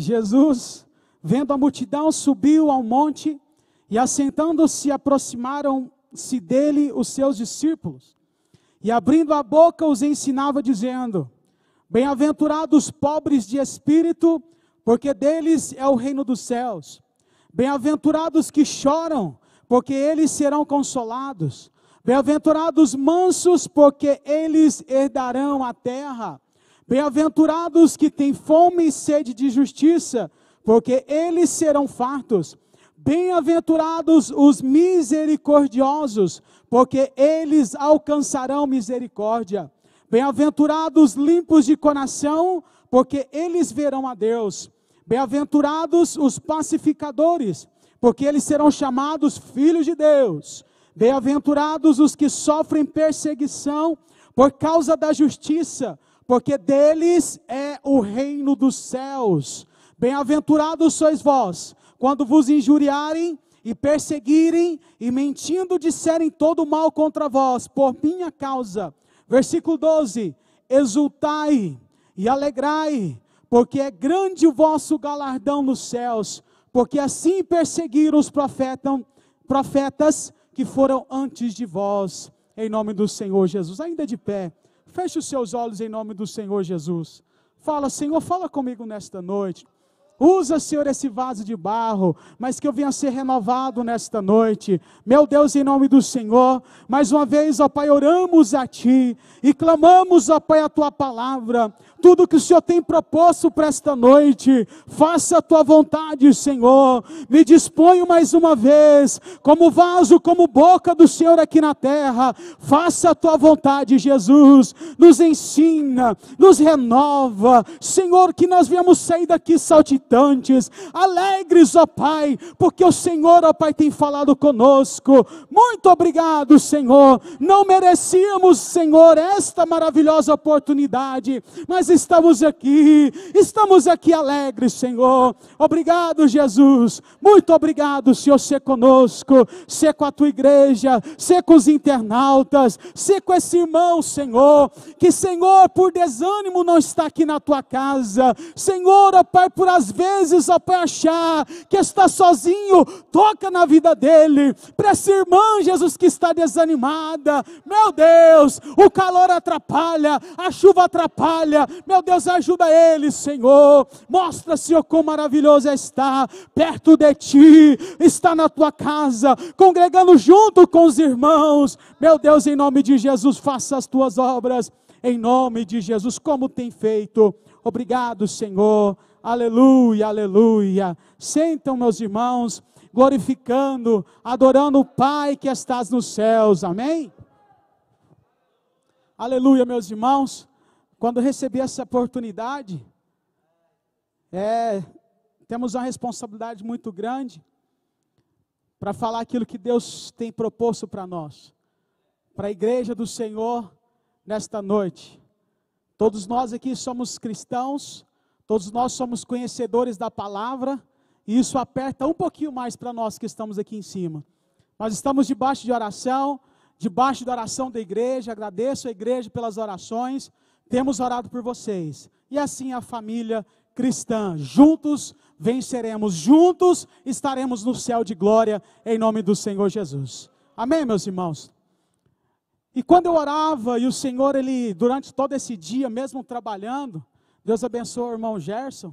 Jesus, vendo a multidão, subiu ao monte e, assentando-se, aproximaram-se dele os seus discípulos. E, abrindo a boca, os ensinava, dizendo: Bem-aventurados os pobres de espírito, porque deles é o reino dos céus. Bem-aventurados que choram, porque eles serão consolados. Bem-aventurados mansos, porque eles herdarão a terra. Bem-aventurados que têm fome e sede de justiça, porque eles serão fartos. Bem-aventurados os misericordiosos, porque eles alcançarão misericórdia. Bem-aventurados limpos de coração, porque eles verão a Deus. Bem-aventurados os pacificadores, porque eles serão chamados filhos de Deus. Bem-aventurados os que sofrem perseguição por causa da justiça, porque deles é o reino dos céus. Bem-aventurados sois vós, quando vos injuriarem e perseguirem e mentindo disserem todo mal contra vós por minha causa. Versículo 12: Exultai e alegrai, porque é grande o vosso galardão nos céus, porque assim perseguiram os profetam, profetas que foram antes de vós. Em nome do Senhor Jesus, ainda de pé. Feche os seus olhos em nome do Senhor Jesus. Fala, Senhor, fala comigo nesta noite. Usa, Senhor, esse vaso de barro, mas que eu venha ser renovado nesta noite. Meu Deus, em nome do Senhor, mais uma vez, ó Pai, oramos a Ti e clamamos, ó Pai, a Tua palavra tudo que o Senhor tem proposto para esta noite. Faça a tua vontade, Senhor. Me disponho mais uma vez, como vaso, como boca do Senhor aqui na terra. Faça a tua vontade, Jesus. Nos ensina, nos renova. Senhor, que nós viemos sair daqui saltitantes, alegres, ó Pai, porque o Senhor, ó Pai, tem falado conosco. Muito obrigado, Senhor. Não merecíamos, Senhor, esta maravilhosa oportunidade, mas estamos aqui, estamos aqui alegres, Senhor. Obrigado, Jesus. Muito obrigado, Senhor, ser conosco, ser com a tua igreja, ser com os internautas, ser com esse irmão, Senhor, que, Senhor, por desânimo não está aqui na tua casa. Senhor, ó Pai, por às vezes, ó Pai, achar que está sozinho, toca na vida dele. Para essa irmã, Jesus, que está desanimada, meu Deus, o calor atrapalha, a chuva atrapalha, meu Deus, ajuda ele, Senhor. Mostra, Senhor, quão maravilhoso é estar perto de ti, Está na tua casa, congregando junto com os irmãos. Meu Deus, em nome de Jesus, faça as tuas obras. Em nome de Jesus, como tem feito. Obrigado, Senhor. Aleluia, aleluia. Sentam, meus irmãos, glorificando, adorando o Pai que estás nos céus. Amém? Aleluia, meus irmãos. Quando recebi essa oportunidade, é, temos uma responsabilidade muito grande para falar aquilo que Deus tem proposto para nós, para a igreja do Senhor nesta noite. Todos nós aqui somos cristãos, todos nós somos conhecedores da palavra, e isso aperta um pouquinho mais para nós que estamos aqui em cima. Nós estamos debaixo de oração, debaixo da oração da igreja, agradeço a igreja pelas orações, temos orado por vocês. E assim a família cristã, juntos venceremos, juntos estaremos no céu de glória, em nome do Senhor Jesus. Amém, meus irmãos? E quando eu orava, e o Senhor, ele, durante todo esse dia, mesmo trabalhando, Deus abençoe o irmão Gerson,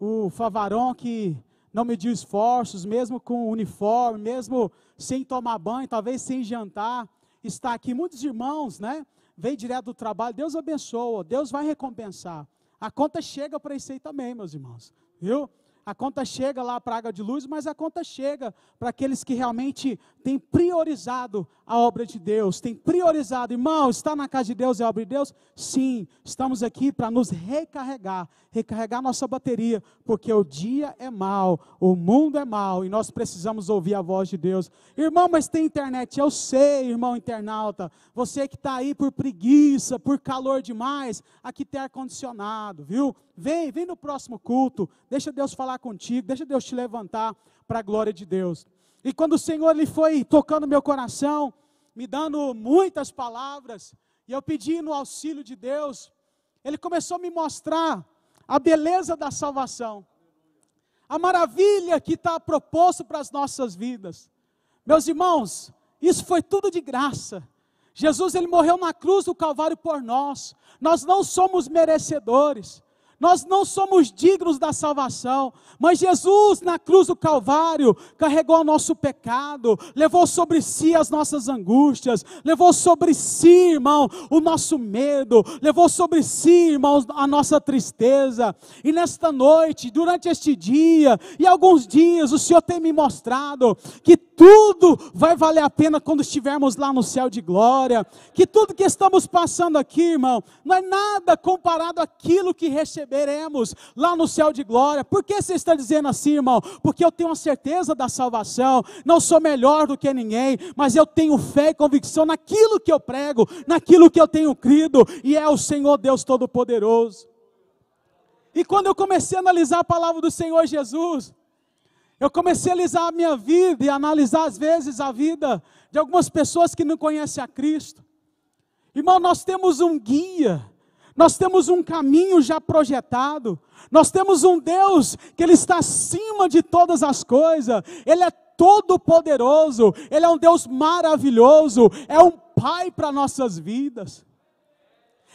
o Favaron que não mediu esforços, mesmo com uniforme, mesmo sem tomar banho, talvez sem jantar, está aqui. Muitos irmãos, né? veio direto do trabalho, Deus abençoa, Deus vai recompensar. A conta chega para isso aí também, meus irmãos. Viu? A conta chega lá para a água de luz, mas a conta chega para aqueles que realmente têm priorizado a obra de Deus, têm priorizado, irmão, está na casa de Deus é obra de Deus? Sim, estamos aqui para nos recarregar, recarregar nossa bateria, porque o dia é mau, o mundo é mau e nós precisamos ouvir a voz de Deus. Irmão, mas tem internet? Eu sei, irmão internauta, você que está aí por preguiça, por calor demais, aqui tem ar-condicionado, viu? Vem, vem no próximo culto. Deixa Deus falar contigo. Deixa Deus te levantar para a glória de Deus. E quando o Senhor ele foi tocando meu coração, me dando muitas palavras, e eu pedi no auxílio de Deus, ele começou a me mostrar a beleza da salvação, a maravilha que está proposto para as nossas vidas. Meus irmãos, isso foi tudo de graça. Jesus ele morreu na cruz do Calvário por nós. Nós não somos merecedores. Nós não somos dignos da salvação, mas Jesus na cruz do Calvário carregou o nosso pecado, levou sobre si as nossas angústias, levou sobre si, irmão, o nosso medo, levou sobre si, irmão, a nossa tristeza. E nesta noite, durante este dia e alguns dias, o Senhor tem me mostrado que tudo vai valer a pena quando estivermos lá no céu de glória, que tudo que estamos passando aqui, irmão, não é nada comparado àquilo que receberemos lá no céu de glória. Por que você está dizendo assim, irmão? Porque eu tenho a certeza da salvação, não sou melhor do que ninguém, mas eu tenho fé e convicção naquilo que eu prego, naquilo que eu tenho crido, e é o Senhor Deus Todo-Poderoso. E quando eu comecei a analisar a palavra do Senhor Jesus, eu comecei a analisar a minha vida e analisar às vezes a vida de algumas pessoas que não conhecem a Cristo. Irmão, nós temos um guia, nós temos um caminho já projetado, nós temos um Deus que Ele está acima de todas as coisas, Ele é todo-poderoso, Ele é um Deus maravilhoso, é um Pai para nossas vidas.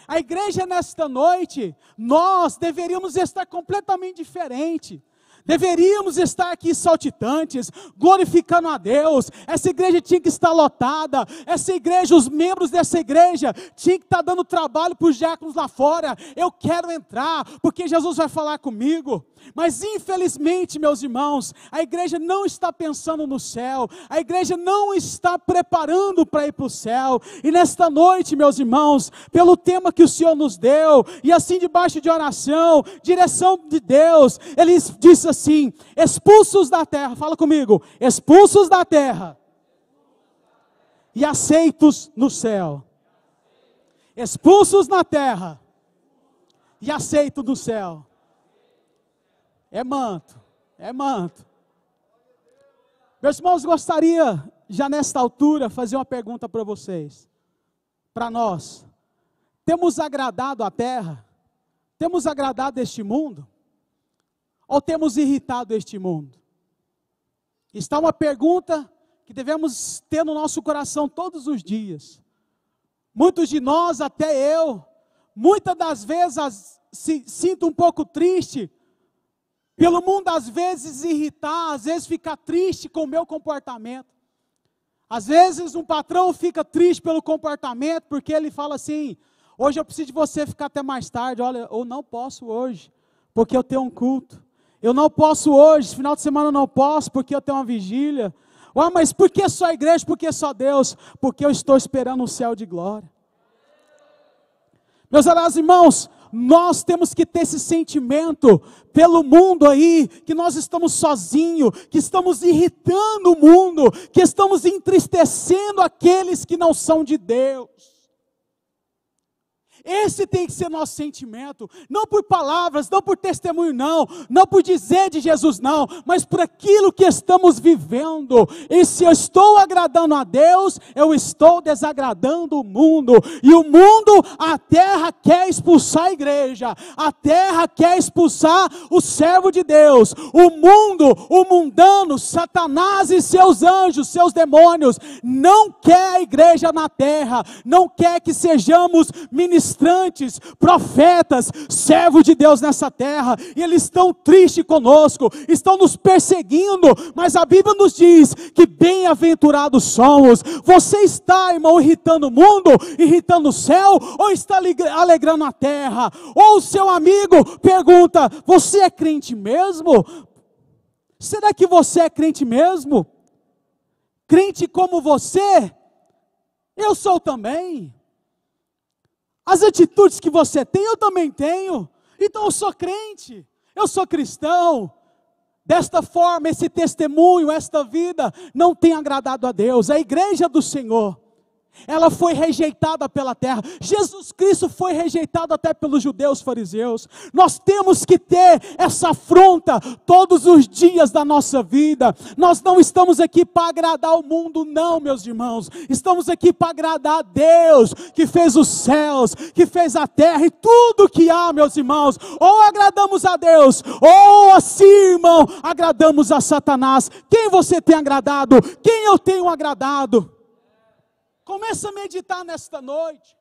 A igreja nesta noite, nós deveríamos estar completamente diferente. Deveríamos estar aqui saltitantes, glorificando a Deus. Essa igreja tinha que estar lotada. Essa igreja, os membros dessa igreja, tinha que estar dando trabalho para os diáconos lá fora. Eu quero entrar, porque Jesus vai falar comigo. Mas infelizmente, meus irmãos, a igreja não está pensando no céu, a igreja não está preparando para ir para o céu. E nesta noite, meus irmãos, pelo tema que o Senhor nos deu, e assim debaixo de oração, direção de Deus, ele disse assim: expulsos da terra, fala comigo, expulsos da terra e aceitos no céu. Expulsos na terra e aceitos no céu. É manto, é manto. Meus irmãos, gostaria, já nesta altura, fazer uma pergunta para vocês. Para nós. Temos agradado a terra? Temos agradado este mundo? Ou temos irritado este mundo? Está uma pergunta que devemos ter no nosso coração todos os dias. Muitos de nós, até eu, muitas das vezes as, se, sinto um pouco triste pelo mundo, às vezes, irritar, às vezes, ficar triste com o meu comportamento. Às vezes, um patrão fica triste pelo comportamento, porque ele fala assim: hoje eu preciso de você ficar até mais tarde. Olha, eu não posso hoje, porque eu tenho um culto. Eu não posso hoje, final de semana eu não posso, porque eu tenho uma vigília. Ah, mas por que só a igreja? Por que só Deus? Porque eu estou esperando um céu de glória. Meus amados irmãos, nós temos que ter esse sentimento pelo mundo aí, que nós estamos sozinhos, que estamos irritando o mundo, que estamos entristecendo aqueles que não são de Deus. Esse tem que ser nosso sentimento, não por palavras, não por testemunho, não, não por dizer de Jesus, não, mas por aquilo que estamos vivendo. E se eu estou agradando a Deus, eu estou desagradando o mundo. E o mundo, a terra quer expulsar a igreja, a terra quer expulsar o servo de Deus. O mundo, o mundano, Satanás e seus anjos, seus demônios, não quer a igreja na terra, não quer que sejamos ministros ministrantes, profetas, servos de Deus nessa terra, e eles estão tristes conosco, estão nos perseguindo, mas a Bíblia nos diz que bem-aventurados somos. Você está, irmão, irritando o mundo, irritando o céu, ou está alegrando a terra? Ou o seu amigo pergunta: Você é crente mesmo? Será que você é crente mesmo? Crente como você? Eu sou também. As atitudes que você tem, eu também tenho. Então eu sou crente, eu sou cristão. Desta forma, esse testemunho, esta vida não tem agradado a Deus. A igreja do Senhor ela foi rejeitada pela terra. Jesus Cristo foi rejeitado até pelos judeus fariseus. Nós temos que ter essa afronta todos os dias da nossa vida. Nós não estamos aqui para agradar o mundo, não, meus irmãos. Estamos aqui para agradar a Deus, que fez os céus, que fez a terra e tudo que há, meus irmãos. Ou agradamos a Deus, ou assim, irmão, agradamos a Satanás. Quem você tem agradado? Quem eu tenho agradado? Começa a meditar nesta noite.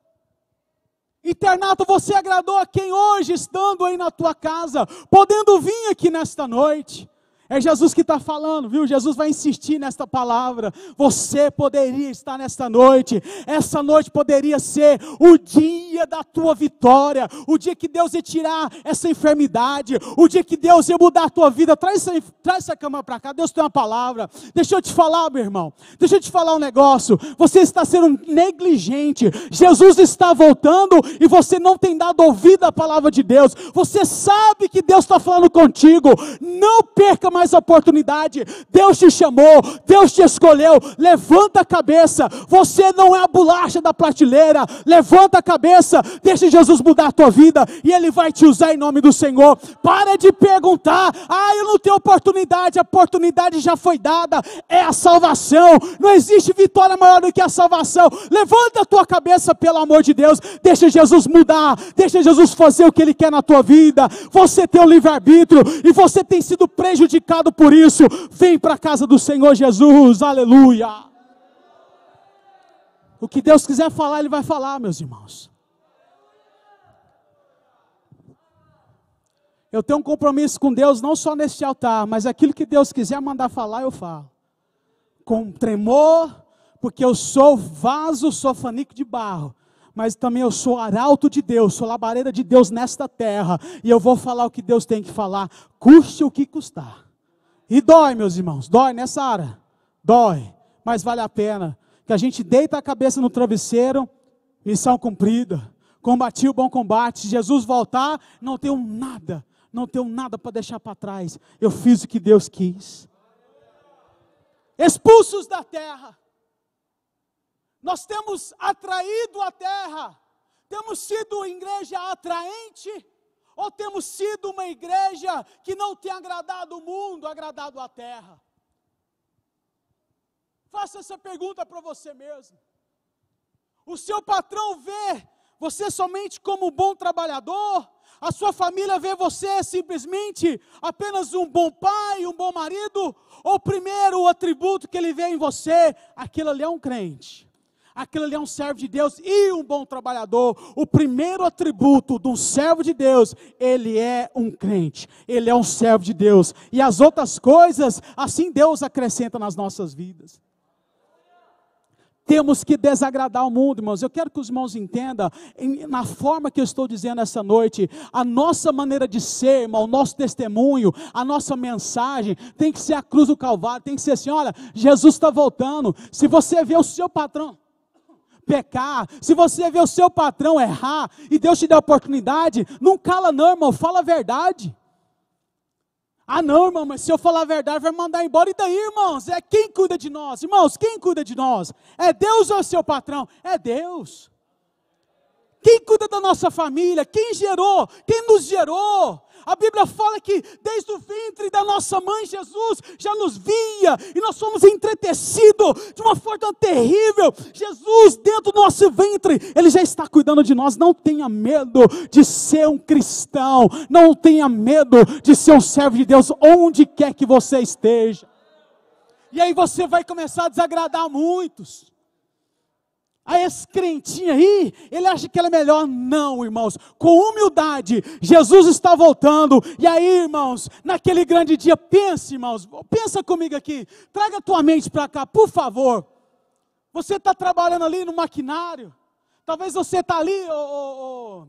Internato, você agradou a quem hoje, estando aí na tua casa, podendo vir aqui nesta noite. É Jesus que está falando, viu? Jesus vai insistir nesta palavra. Você poderia estar nesta noite. Essa noite poderia ser o dia da tua vitória, o dia que Deus ia tirar essa enfermidade, o dia que Deus ia mudar a tua vida. Traz essa, traz essa cama para cá. Deus tem uma palavra. Deixa eu te falar, meu irmão. Deixa eu te falar um negócio. Você está sendo negligente. Jesus está voltando e você não tem dado ouvido à palavra de Deus. Você sabe que Deus está falando contigo. Não perca mais mais oportunidade. Deus te chamou, Deus te escolheu. Levanta a cabeça. Você não é a bolacha da prateleira. Levanta a cabeça. Deixa Jesus mudar a tua vida e ele vai te usar em nome do Senhor. Para de perguntar: "Ah, eu não tenho oportunidade". A oportunidade já foi dada. É a salvação. Não existe vitória maior do que a salvação. Levanta a tua cabeça pelo amor de Deus. Deixa Jesus mudar. Deixa Jesus fazer o que ele quer na tua vida. Você tem o livre-arbítrio e você tem sido prejudicado por isso, vem para a casa do Senhor Jesus, aleluia. O que Deus quiser falar, Ele vai falar, meus irmãos. Eu tenho um compromisso com Deus, não só neste altar, mas aquilo que Deus quiser mandar falar, eu falo. Com tremor, porque eu sou vaso, sou fanico de barro. Mas também eu sou arauto de Deus, sou labareda de Deus nesta terra. E eu vou falar o que Deus tem que falar, custe o que custar. E dói, meus irmãos, dói nessa área. Dói, mas vale a pena. Que a gente deita a cabeça no travesseiro, missão cumprida. Combati o bom combate. Se Jesus voltar, não tenho nada, não tenho nada para deixar para trás. Eu fiz o que Deus quis. Expulsos da terra. Nós temos atraído a terra. Temos sido igreja atraente ou temos sido uma igreja que não tem agradado o mundo, agradado a terra? Faça essa pergunta para você mesmo. O seu patrão vê você somente como um bom trabalhador? A sua família vê você simplesmente apenas um bom pai, um bom marido? Ou primeiro o atributo que ele vê em você, aquilo ali é um crente? Aquilo ali é um servo de Deus e um bom trabalhador. O primeiro atributo de um servo de Deus, ele é um crente, ele é um servo de Deus. E as outras coisas, assim Deus acrescenta nas nossas vidas. Temos que desagradar o mundo, irmãos. Eu quero que os irmãos entendam, na forma que eu estou dizendo essa noite, a nossa maneira de ser, irmão, o nosso testemunho, a nossa mensagem, tem que ser a cruz do Calvário, tem que ser assim: olha, Jesus está voltando. Se você vê o seu patrão, pecar, se você vê o seu patrão errar e Deus te der oportunidade, não cala não, irmão, fala a verdade. Ah, não, irmão, mas se eu falar a verdade, vai mandar embora. E daí, irmãos? É quem cuida de nós? Irmãos, quem cuida de nós? É Deus ou é o seu patrão? É Deus. Quem cuida da nossa família? Quem gerou? Quem nos gerou? A Bíblia fala que desde o ventre da nossa mãe Jesus já nos via e nós somos entretecidos de uma forma terrível. Jesus, dentro do nosso ventre, Ele já está cuidando de nós. Não tenha medo de ser um cristão, não tenha medo de ser um servo de Deus, onde quer que você esteja. E aí você vai começar a desagradar muitos a esse crentinho aí, ele acha que ela é melhor. Não, irmãos, com humildade, Jesus está voltando. E aí, irmãos, naquele grande dia, pense, irmãos, pensa comigo aqui, traga a tua mente para cá, por favor. Você está trabalhando ali no maquinário, talvez você está ali, oh,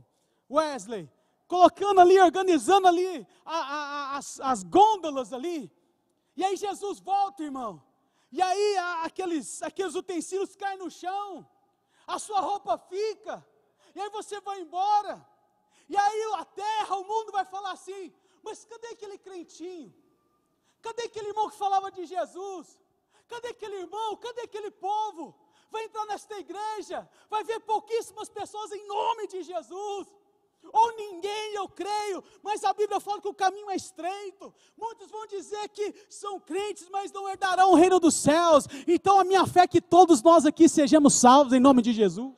oh, Wesley, colocando ali, organizando ali a, a, as, as gôndolas ali. E aí Jesus volta, irmão. E aí a, aqueles, aqueles utensílios caem no chão a sua roupa fica, e aí você vai embora, e aí a terra, o mundo vai falar assim: mas cadê aquele crentinho? Cadê aquele irmão que falava de Jesus? Cadê aquele irmão? Cadê aquele povo? Vai entrar nesta igreja, vai ver pouquíssimas pessoas em nome de Jesus ou ninguém, eu creio, mas a Bíblia fala que o caminho é estreito. Muitos vão dizer que são crentes, mas não herdarão o reino dos céus. Então a minha fé é que todos nós aqui sejamos salvos em nome de Jesus.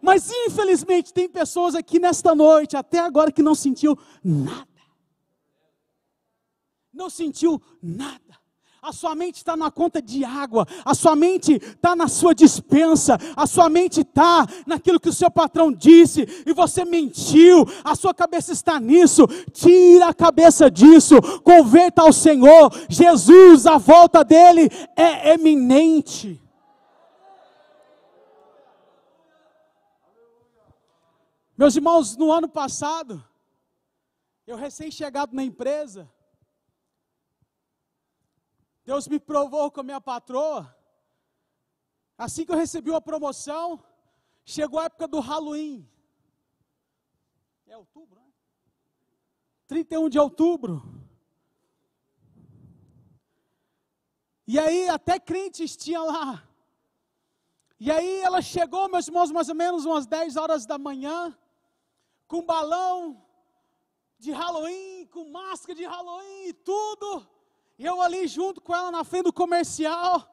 Mas infelizmente tem pessoas aqui nesta noite, até agora, que não sentiu nada. Não sentiu nada. A sua mente está na conta de água, a sua mente está na sua dispensa, a sua mente está naquilo que o seu patrão disse e você mentiu, a sua cabeça está nisso. Tira a cabeça disso, converta ao Senhor. Jesus, a volta dele é eminente. Meus irmãos, no ano passado, eu recém-chegado na empresa, Deus me provou com a minha patroa. Assim que eu recebi uma promoção, chegou a época do Halloween. É outubro, né? 31 de outubro. E aí até crentes tinha lá. E aí ela chegou, meus irmãos, mais ou menos umas 10 horas da manhã, com balão de Halloween, com máscara de Halloween e tudo. E eu ali junto com ela na frente do comercial,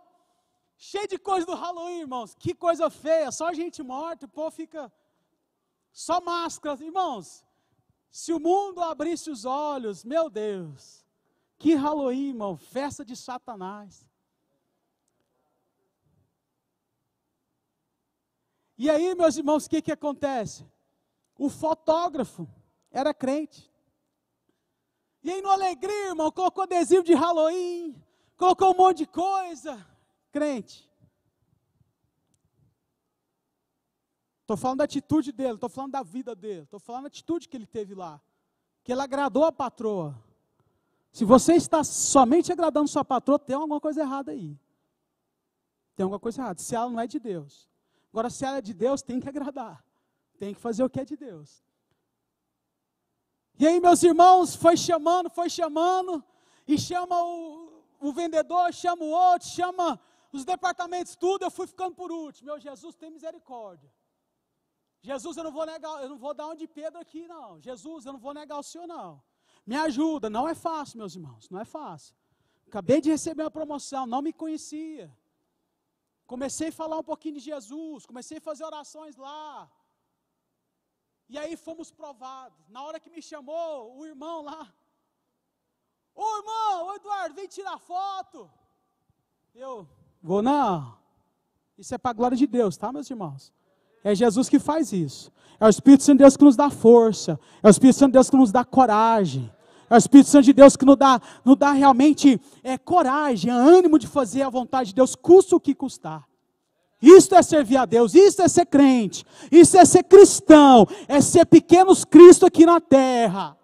cheio de coisa do Halloween, irmãos. Que coisa feia, só gente morta, o povo fica só máscaras, irmãos. Se o mundo abrisse os olhos, meu Deus, que Halloween, irmão, festa de Satanás. E aí, meus irmãos, o que, que acontece? O fotógrafo era crente. E aí, no alegria, irmão, colocou adesivo de Halloween, colocou um monte de coisa. Crente. Estou falando da atitude dele, estou falando da vida dele, estou falando da atitude que ele teve lá. Que ele agradou a patroa. Se você está somente agradando sua patroa, tem alguma coisa errada aí. Tem alguma coisa errada. Se ela não é de Deus. Agora, se ela é de Deus, tem que agradar. Tem que fazer o que é de Deus. E aí, meus irmãos, foi chamando, foi chamando, e chama o, o vendedor, chama o outro, chama os departamentos, tudo, eu fui ficando por último. Meu Jesus, tem misericórdia. Jesus, eu não vou negar, eu não vou dar um de Pedro aqui, não. Jesus, eu não vou negar o Senhor, não. Me ajuda, não é fácil, meus irmãos, não é fácil. Acabei de receber uma promoção, não me conhecia. Comecei a falar um pouquinho de Jesus, comecei a fazer orações lá. E aí fomos provados. Na hora que me chamou, o irmão lá. Ô irmão, ô Eduardo, vem tirar foto. Eu, vou não. Isso é para a glória de Deus, tá, meus irmãos? É Jesus que faz isso. É o Espírito Santo de Deus que nos dá força. É o Espírito Santo de Deus que nos dá coragem. É o Espírito Santo de Deus que nos dá, nos dá realmente é, coragem, é ânimo de fazer a vontade de Deus, custa o que custar. Isto é servir a Deus, isso é ser crente, isso é ser cristão, é ser pequenos Cristo aqui na terra.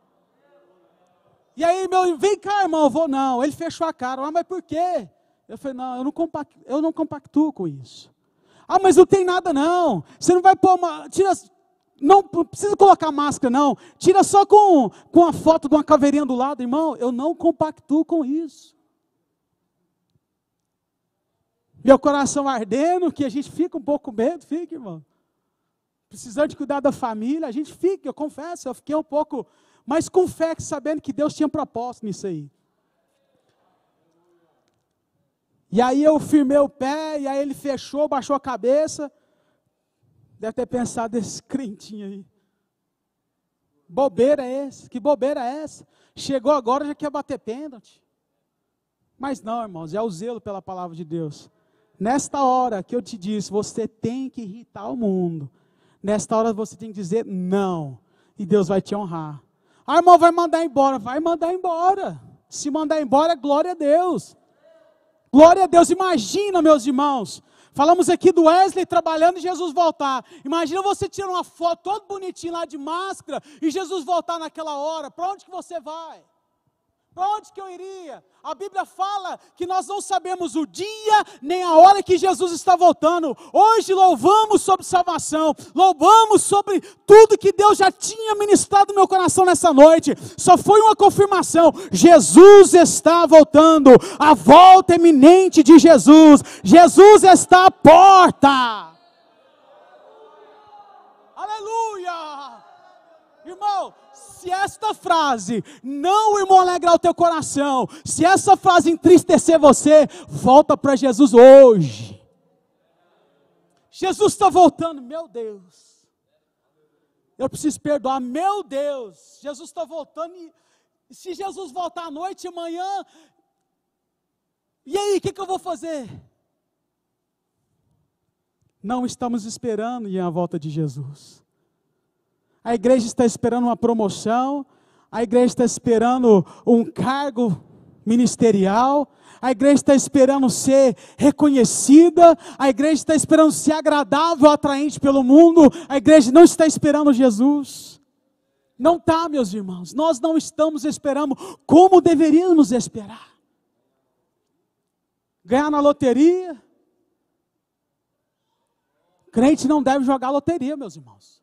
E aí, meu, vem cá, irmão, eu vou não. Ele fechou a cara. Ah, mas por quê? Eu falei, não, eu não, compactuo, eu não compactuo com isso. Ah, mas não tem nada não. Você não vai pôr uma. Tira, não precisa colocar máscara, não. Tira só com, com a foto de uma caveirinha do lado, irmão. Eu não compactuo com isso. Meu coração ardendo, que a gente fica um pouco com medo, fica, irmão. Precisando de cuidar da família, a gente fica, eu confesso, eu fiquei um pouco, mas com fé, sabendo que Deus tinha propósito nisso aí. E aí eu firmei o pé, e aí ele fechou, baixou a cabeça. Deve ter pensado esse crentinho aí. Bobeira é essa? Que bobeira é essa? Chegou agora já quer bater pênalti. Mas não, irmãos, é o zelo pela palavra de Deus. Nesta hora que eu te disse, você tem que irritar o mundo. Nesta hora você tem que dizer não. E Deus vai te honrar. Ah, irmão, vai mandar embora. Vai mandar embora. Se mandar embora, glória a Deus. Glória a Deus. Imagina, meus irmãos. Falamos aqui do Wesley trabalhando e Jesus voltar. Imagina você tirar uma foto todo bonitinho lá de máscara e Jesus voltar naquela hora. Para onde que você vai? Para onde que eu iria? A Bíblia fala que nós não sabemos o dia nem a hora que Jesus está voltando. Hoje louvamos sobre salvação, louvamos sobre tudo que Deus já tinha ministrado no meu coração nessa noite. Só foi uma confirmação: Jesus está voltando, a volta iminente de Jesus. Jesus está à porta. Aleluia! Irmão, se esta frase não imolegrar o teu coração, se essa frase entristecer você, volta para Jesus hoje. Jesus está voltando, meu Deus. Eu preciso perdoar, meu Deus. Jesus está voltando e se Jesus voltar à noite, amanhã, e aí, o que, que eu vou fazer? Não estamos esperando a volta de Jesus a igreja está esperando uma promoção, a igreja está esperando um cargo ministerial, a igreja está esperando ser reconhecida, a igreja está esperando ser agradável, atraente pelo mundo, a igreja não está esperando Jesus. Não está, meus irmãos, nós não estamos esperando como deveríamos esperar. Ganhar na loteria. Crente não deve jogar loteria, meus irmãos.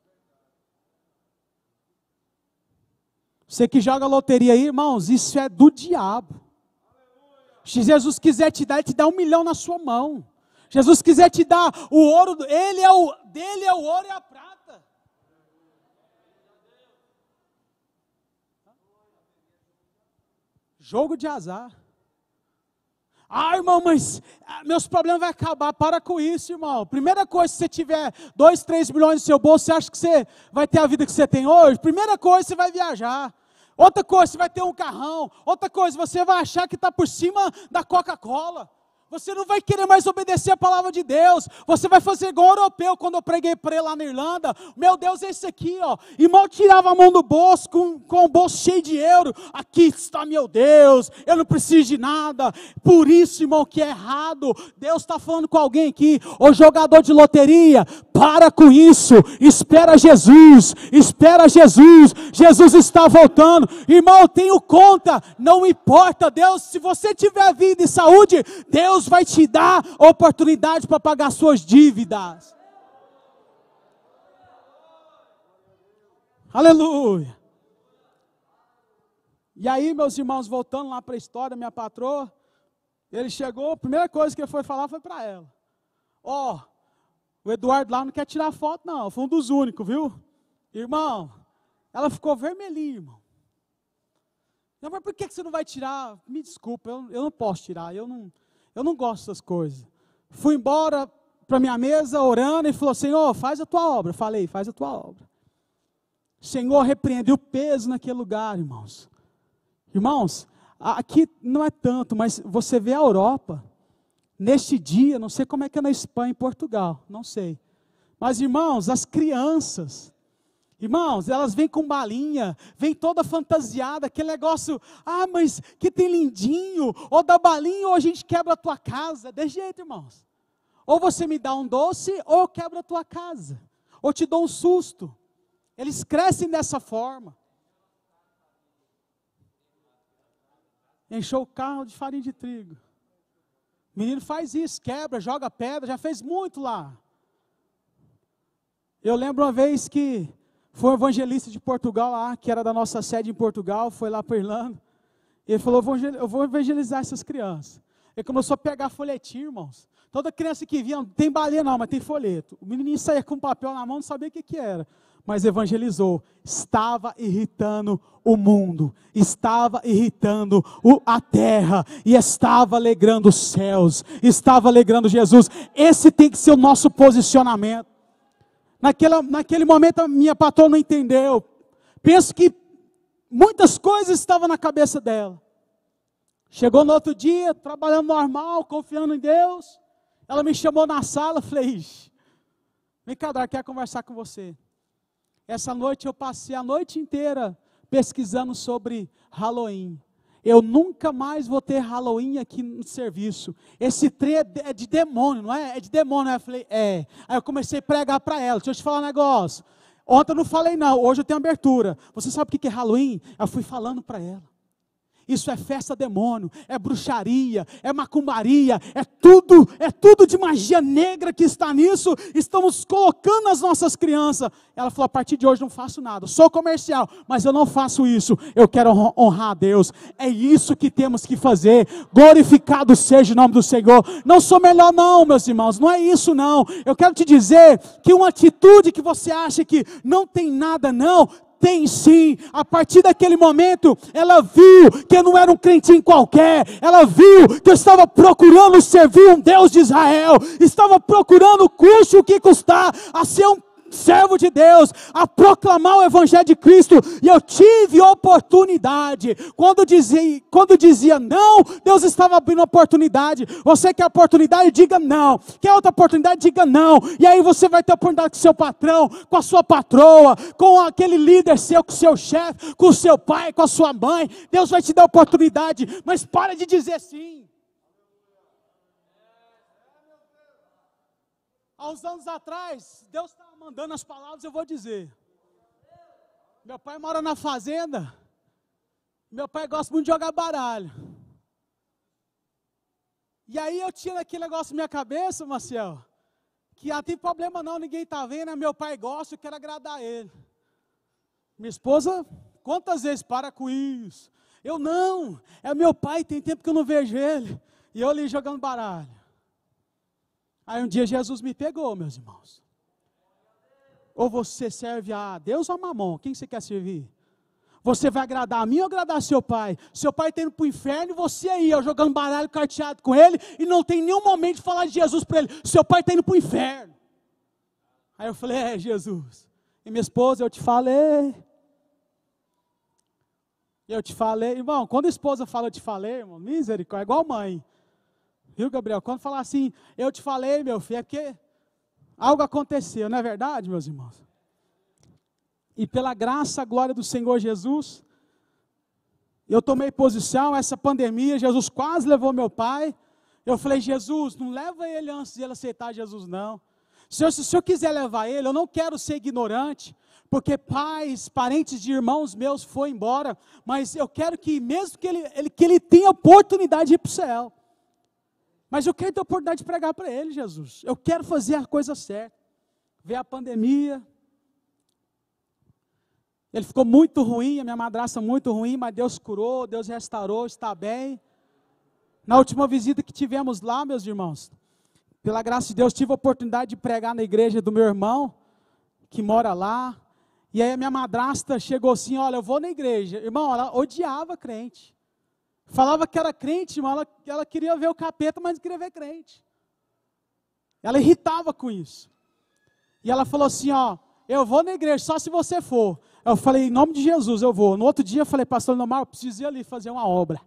Você que joga loteria aí, irmãos, isso é do diabo. Se Jesus quiser te dar, ele te dá um milhão na sua mão. Jesus quiser te dar o ouro, ele é o, dele é o ouro e a prata. Jogo de azar. Ah, irmão, mas ah, meus problemas vão acabar. Para com isso, irmão. Primeira coisa, se você tiver 2, 3 milhões no seu bolso, você acha que você vai ter a vida que você tem hoje? Primeira coisa, você vai viajar. Outra coisa, você vai ter um carrão. Outra coisa, você vai achar que está por cima da Coca-Cola. Você não vai querer mais obedecer a palavra de Deus. Você vai fazer igual o europeu quando eu preguei para ele lá na Irlanda. Meu Deus, esse aqui, ó. Irmão tirava a mão do bolso com, com o bolso cheio de euro. Aqui está meu Deus, eu não preciso de nada. Por isso, irmão, que é errado. Deus está falando com alguém aqui, O jogador de loteria, para com isso. Espera Jesus, espera Jesus. Jesus está voltando. Irmão, tenho conta, não importa, Deus, se você tiver vida e saúde, Deus Deus vai te dar oportunidade para pagar suas dívidas. Aleluia. E aí, meus irmãos, voltando lá para a história, minha patroa, ele chegou, a primeira coisa que ele foi falar foi para ela. Ó, oh, o Eduardo lá não quer tirar foto, não. Foi um dos únicos, viu? Irmão, ela ficou vermelhinha, irmão. Não, mas por que você não vai tirar? Me desculpa, eu, eu não posso tirar. Eu não, eu não gosto dessas coisas. Fui embora para minha mesa orando e falou: Senhor, faz a tua obra. falei: faz a tua obra. Senhor, repreendeu o peso naquele lugar, irmãos. Irmãos, aqui não é tanto, mas você vê a Europa, neste dia, não sei como é que é na Espanha e Portugal, não sei. Mas, irmãos, as crianças Irmãos, elas vêm com balinha, vem toda fantasiada, aquele negócio, ah, mas que tem lindinho, ou dá balinha ou a gente quebra a tua casa. De jeito, irmãos. Ou você me dá um doce, ou eu quebro a tua casa, ou te dou um susto. Eles crescem dessa forma. Encheu o carro de farinha de trigo. O menino faz isso, quebra, joga pedra, já fez muito lá. Eu lembro uma vez que foi um evangelista de Portugal lá, que era da nossa sede em Portugal, foi lá para Irlanda. E ele falou: Eu vou evangelizar essas crianças. Ele começou a pegar folhetinho, irmãos. Toda criança que vinha, tem baleia não, mas tem folheto. O menininho saía com papel na mão, não sabia o que, que era. Mas evangelizou. Estava irritando o mundo, estava irritando a terra e estava alegrando os céus, estava alegrando Jesus. Esse tem que ser o nosso posicionamento. Naquela, naquele momento a minha patroa não entendeu. Penso que muitas coisas estavam na cabeça dela. Chegou no outro dia, trabalhando normal, confiando em Deus. Ela me chamou na sala, falei, vem cá, Dra, quero conversar com você. Essa noite eu passei a noite inteira pesquisando sobre Halloween. Eu nunca mais vou ter Halloween aqui no serviço. Esse trem é de, é demônio, não é? É de demônio. Aí né? eu falei, é. Aí eu comecei a pregar para ela. Deixa eu te falar um negócio. Ontem eu não falei, não. Hoje eu tenho abertura. Você sabe o que é Halloween? Eu fui falando para ela. Isso é festa demônio, é bruxaria, é macumbaria, é tudo, é tudo de magia negra que está nisso. Estamos colocando as nossas crianças. Ela falou: a partir de hoje não faço nada, sou comercial, mas eu não faço isso. Eu quero honrar a Deus. É isso que temos que fazer. Glorificado seja o nome do Senhor. Não sou melhor, não, meus irmãos, não é isso, não. Eu quero te dizer que uma atitude que você acha que não tem nada, não, tem sim. A partir daquele momento, ela viu que eu não era um crentinho qualquer. Ela viu que eu estava procurando servir um Deus de Israel. Estava procurando, custe o que custar, a ser um servo de Deus, a proclamar o Evangelho de Cristo, e eu tive oportunidade. Quando dizia, quando dizia não, Deus estava abrindo oportunidade. Você quer oportunidade? Diga não. Quer outra oportunidade? Diga não. E aí você vai ter oportunidade com seu patrão, com a sua patroa, com aquele líder seu, com o seu chefe, com o seu pai, com a sua mãe. Deus vai te dar oportunidade, mas para de dizer sim. Há uns anos atrás, Deus estava mandando as palavras, eu vou dizer. Meu pai mora na fazenda. Meu pai gosta muito de jogar baralho. E aí eu tiro aquele negócio na minha cabeça, Marcel, que ah, tem problema não, ninguém está vendo, é meu pai gosta, eu quero agradar ele. Minha esposa, quantas vezes para com isso? Eu não, é meu pai, tem tempo que eu não vejo ele. E eu ali jogando baralho. Aí um dia Jesus me pegou, meus irmãos. Ou você serve a Deus ou a mamon? Quem você quer servir? Você vai agradar a mim ou agradar seu pai? Seu pai está indo para o inferno e você aí, ó, jogando baralho carteado com ele, e não tem nenhum momento de falar de Jesus para ele. Seu pai está indo para o inferno. Aí eu falei, é Jesus. E minha esposa, eu te falei. Eu te falei, irmão, quando a esposa fala, eu te falei, irmão, misericórdia, é igual mãe. Viu, Gabriel? Quando falar assim, eu te falei, meu filho, é porque algo aconteceu, não é verdade, meus irmãos? E pela graça, e glória do Senhor Jesus, eu tomei posição, essa pandemia, Jesus quase levou meu pai. Eu falei, Jesus, não leva ele antes de ele aceitar Jesus, não. Se eu, se, eu quiser levar ele, eu não quero ser ignorante, porque pais, parentes de irmãos meus foram embora, mas eu quero que, mesmo que ele, ele que ele tenha oportunidade de ir para o céu. Mas eu quero ter a oportunidade de pregar para ele, Jesus. Eu quero fazer a coisa certa. ver a pandemia. Ele ficou muito ruim, a minha madraça muito ruim, mas Deus curou, Deus restaurou, está bem. Na última visita que tivemos lá, meus irmãos, pela graça de Deus, tive a oportunidade de pregar na igreja do meu irmão, que mora lá. E aí a minha madrasta chegou assim: Olha, eu vou na igreja. Irmão, ela odiava crente. Falava que era crente, mas ela, ela queria ver o capeta, mas não queria ver crente. Ela irritava com isso. E ela falou assim: Ó, eu vou na igreja só se você for. Eu falei, em nome de Jesus, eu vou. No outro dia eu falei, pastor normal, eu preciso ir ali fazer uma obra.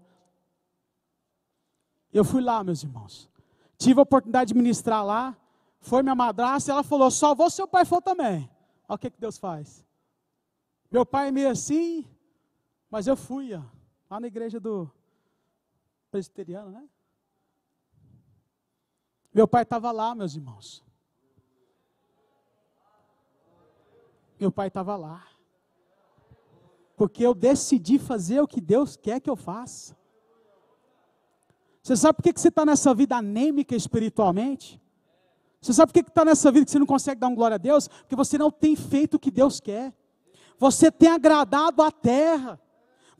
Eu fui lá, meus irmãos. Tive a oportunidade de ministrar lá. Foi minha madrasta, ela falou, só vou se seu pai for também. Olha o que, que Deus faz. Meu pai é meio assim, mas eu fui, ó, lá na igreja do, presbiteriano, né? Meu pai estava lá, meus irmãos. Meu pai estava lá. Porque eu decidi fazer o que Deus quer que eu faça. Você sabe por que, que você está nessa vida anêmica espiritualmente? Você sabe por que está nessa vida que você não consegue dar glória a Deus? Porque você não tem feito o que Deus quer. Você tem agradado a terra.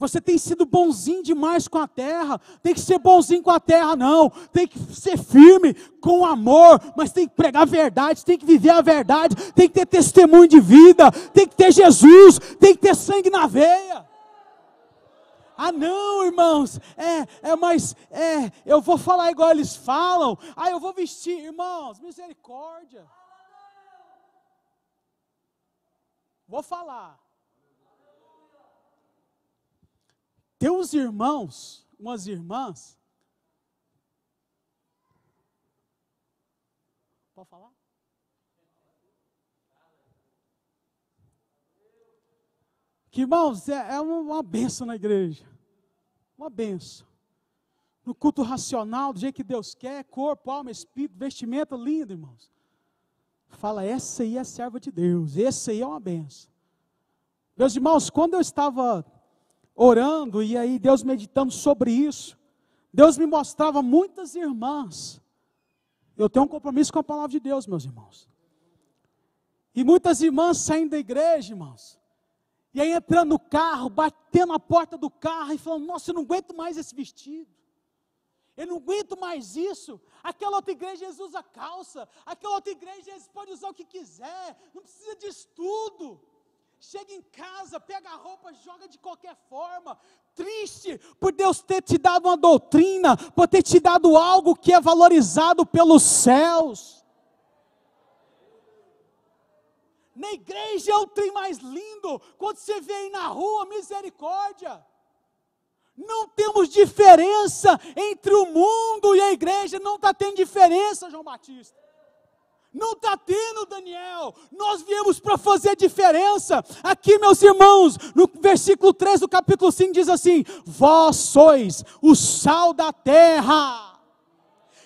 Você tem sido bonzinho demais com a terra. Tem que ser bonzinho com a terra, não. Tem que ser firme com amor, mas tem que pregar a verdade, tem que viver a verdade, tem que ter testemunho de vida, tem que ter Jesus, tem que ter sangue na veia. Ah, não, irmãos, é, é, mas é, eu vou falar igual eles falam. Ah, eu vou vestir, irmãos, misericórdia. Vou falar. Tem uns irmãos, umas irmãs. Pode falar? Que irmãos, é, é uma benção na igreja. Uma benção. No culto racional, do jeito que Deus quer, corpo, alma, espírito, vestimenta, lindo, irmãos. Fala, essa aí é serva de Deus, essa aí é uma benção. Meus irmãos, quando eu estava orando e aí Deus meditando sobre isso, Deus me mostrava muitas irmãs. Eu tenho um compromisso com a palavra de Deus, meus irmãos. E muitas irmãs saindo da igreja, irmãos. E aí entrando no carro, batendo a porta do carro e falando: Nossa, eu não aguento mais esse vestido. Eu não aguento mais isso. Aquela outra igreja Jesus usa calça. Aquela outra igreja Jesus pode usar o que quiser. Não precisa disso tudo chega em casa, pega a roupa, joga de qualquer forma, triste por Deus ter te dado uma doutrina, por ter te dado algo que é valorizado pelos céus. Na igreja é o trem mais lindo, quando você vê aí na rua, misericórdia. Não temos diferença entre o mundo e a igreja, não está tendo diferença, João Batista. Não está tendo, Daniel. Nós viemos para fazer diferença. Aqui, meus irmãos, no versículo 3 do capítulo 5 diz assim: Vós sois o sal da terra.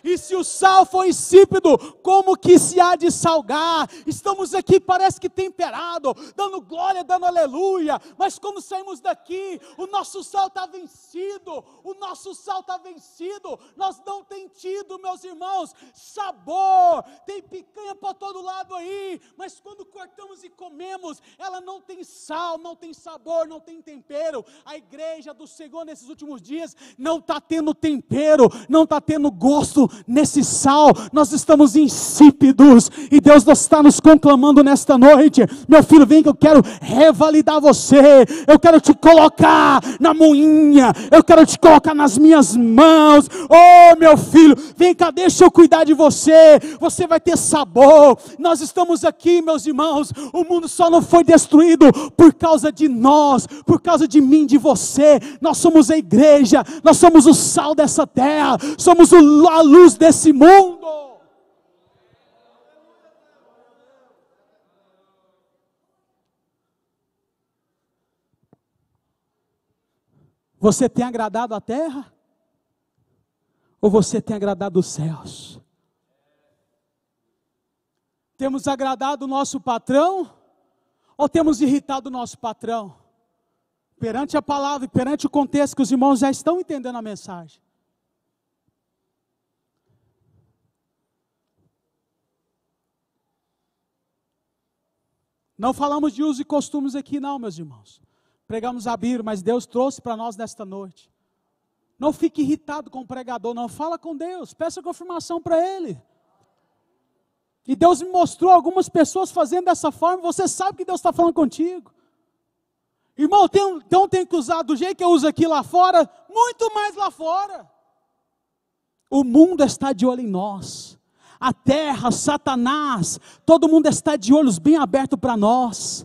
E se o sal for insípido, como que se há de salgar? Estamos aqui, parece que temperado, dando glória, dando aleluia, mas como saímos daqui? O nosso sal está vencido, o nosso sal está vencido. Nós não tem tido, meus irmãos, sabor, tem picanha para todo lado aí, mas quando cortamos e comemos, ela não tem sal, não tem sabor, não tem tempero. A igreja do Senhor nesses últimos dias não está tendo tempero, não está tendo gosto, nesse sal, nós estamos insípidos e Deus está nos conclamando nesta noite. Meu filho, vem que eu quero revalidar você, eu quero te colocar na moinha, eu quero te colocar nas minhas mãos. Oh, meu filho, vem cá, deixa eu cuidar de você, você vai ter sabor. Nós estamos aqui, meus irmãos, o mundo só não foi destruído por causa de nós, por causa de mim, de você. Nós somos a igreja, nós somos o sal dessa terra, somos a luz luz desse mundo. Você tem agradado a terra? Ou você tem agradado os céus? Temos agradado o nosso patrão? Ou temos irritado o nosso patrão? Perante a palavra e perante o contexto que os irmãos já estão entendendo a mensagem. Não falamos de usos e costumes aqui, não, meus irmãos. Pregamos a Bíblia, mas Deus trouxe para nós nesta noite. Não fique irritado com o pregador, não. Fala com Deus, peça confirmação para Ele. E Deus me mostrou algumas pessoas fazendo dessa forma. Você sabe que Deus está falando contigo. Irmão, tem, então tem que usar do jeito que eu uso aqui lá fora, muito mais lá fora. O mundo está de olho em nós a terra, Satanás, todo mundo está de olhos bem abertos para nós.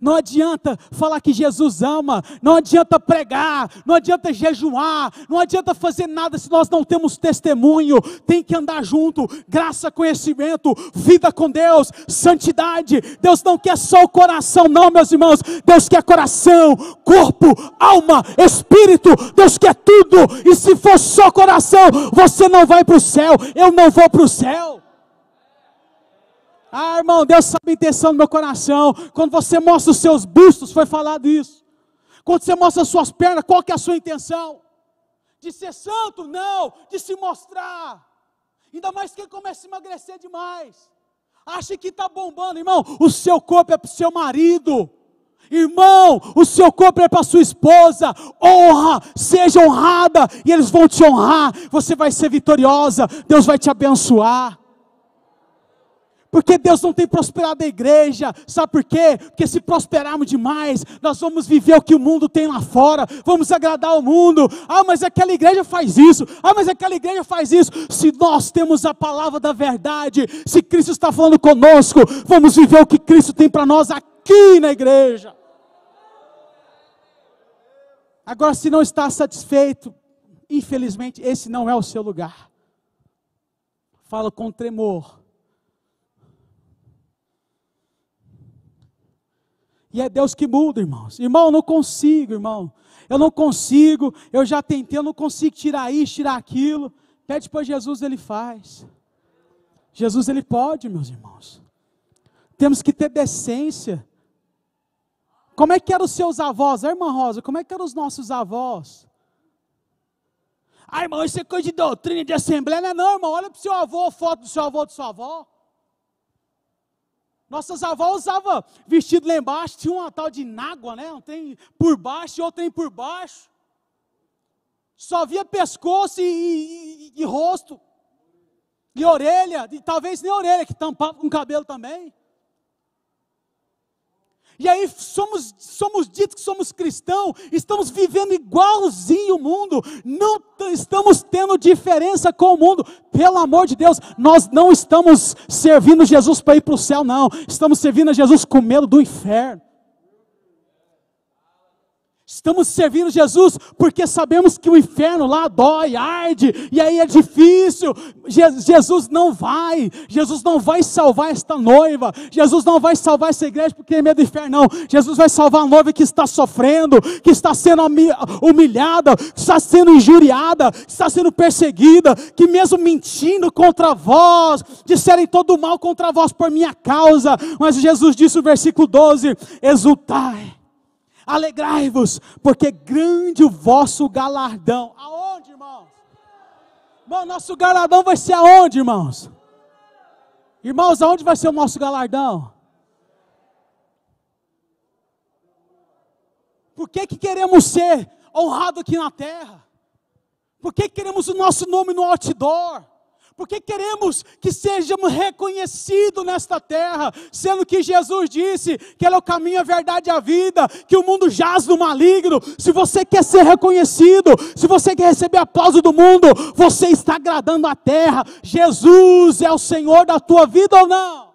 Não adianta falar que Jesus ama, não adianta pregar, não adianta jejuar, não adianta fazer nada se nós não temos testemunho. Tem que andar junto, graça, conhecimento, vida com Deus, santidade. Deus não quer só o coração, não, meus irmãos. Deus quer coração, corpo, alma, espírito. Deus quer tudo. E se for só coração, você não vai para o céu. Eu não vou para o céu. Ah, irmão, Deus sabe a intenção do meu coração. Quando você mostra os seus bustos, foi falado isso. Quando você mostra as suas pernas, qual que é a sua intenção? De ser santo? Não, de se mostrar. Ainda mais quem começa a emagrecer demais. Acha que está bombando, irmão. O seu corpo é para o seu marido. Irmão, o seu corpo é para sua esposa. Honra, seja honrada, e eles vão te honrar. Você vai ser vitoriosa. Deus vai te abençoar. Porque Deus não tem prosperado a igreja, sabe por quê? Porque se prosperarmos demais, nós vamos viver o que o mundo tem lá fora, vamos agradar o mundo. Ah, mas aquela igreja faz isso, ah, mas aquela igreja faz isso. Se nós temos a palavra da verdade, se Cristo está falando conosco, vamos viver o que Cristo tem para nós aqui na igreja. Agora, se não está satisfeito, infelizmente, esse não é o seu lugar. Fala com tremor E é Deus que muda, irmãos. Irmão, eu não consigo, irmão. Eu não consigo, eu já tentei, eu não consigo tirar isso, tirar aquilo. Pede para Jesus, ele faz. Jesus, ele pode, meus irmãos. Temos que ter decência. Como é que eram os seus avós, irmã Rosa? Como é que eram os nossos avós? Ah, irmão, isso é coisa de doutrina, de assembleia, não é não, irmão. Olha para o seu avô, foto do seu avô, do sua avó. Nossas avós usavam vestido lá embaixo, tinha uma tal de nágua, né? Um tem por baixo e outro tem por baixo. Só via pescoço e, e, e, e rosto. E orelha, e talvez nem orelha, que tampava com cabelo também. E aí somos, somos ditos que somos cristãos, estamos vivendo igualzinho o mundo, não estamos tendo diferença com o mundo. Pelo amor de Deus, nós não estamos servindo Jesus para ir para o céu, não. Estamos servindo a Jesus com medo do inferno. Estamos servindo Jesus porque sabemos que o inferno lá dói, arde, e aí é difícil. Je Jesus não vai, Jesus não vai salvar esta noiva, Jesus não vai salvar essa igreja porque tem é medo do inferno, não. Jesus vai salvar a noiva que está sofrendo, que está sendo humilhada, que está sendo injuriada, que está sendo perseguida, que mesmo mentindo contra vós, disserem todo o mal contra vós por minha causa. Mas Jesus disse no versículo 12: exultai Alegrai-vos, porque grande o vosso galardão. Aonde, irmãos? Bom, nosso galardão vai ser aonde, irmãos? Irmãos, aonde vai ser o nosso galardão? Por que, que queremos ser honrado aqui na terra? Por que, que queremos o nosso nome no outdoor? porque queremos que sejamos reconhecidos nesta terra, sendo que Jesus disse que ela é o caminho, a verdade e a vida, que o mundo jaz no maligno. Se você quer ser reconhecido, se você quer receber aplauso do mundo, você está agradando a terra. Jesus é o Senhor da tua vida ou não?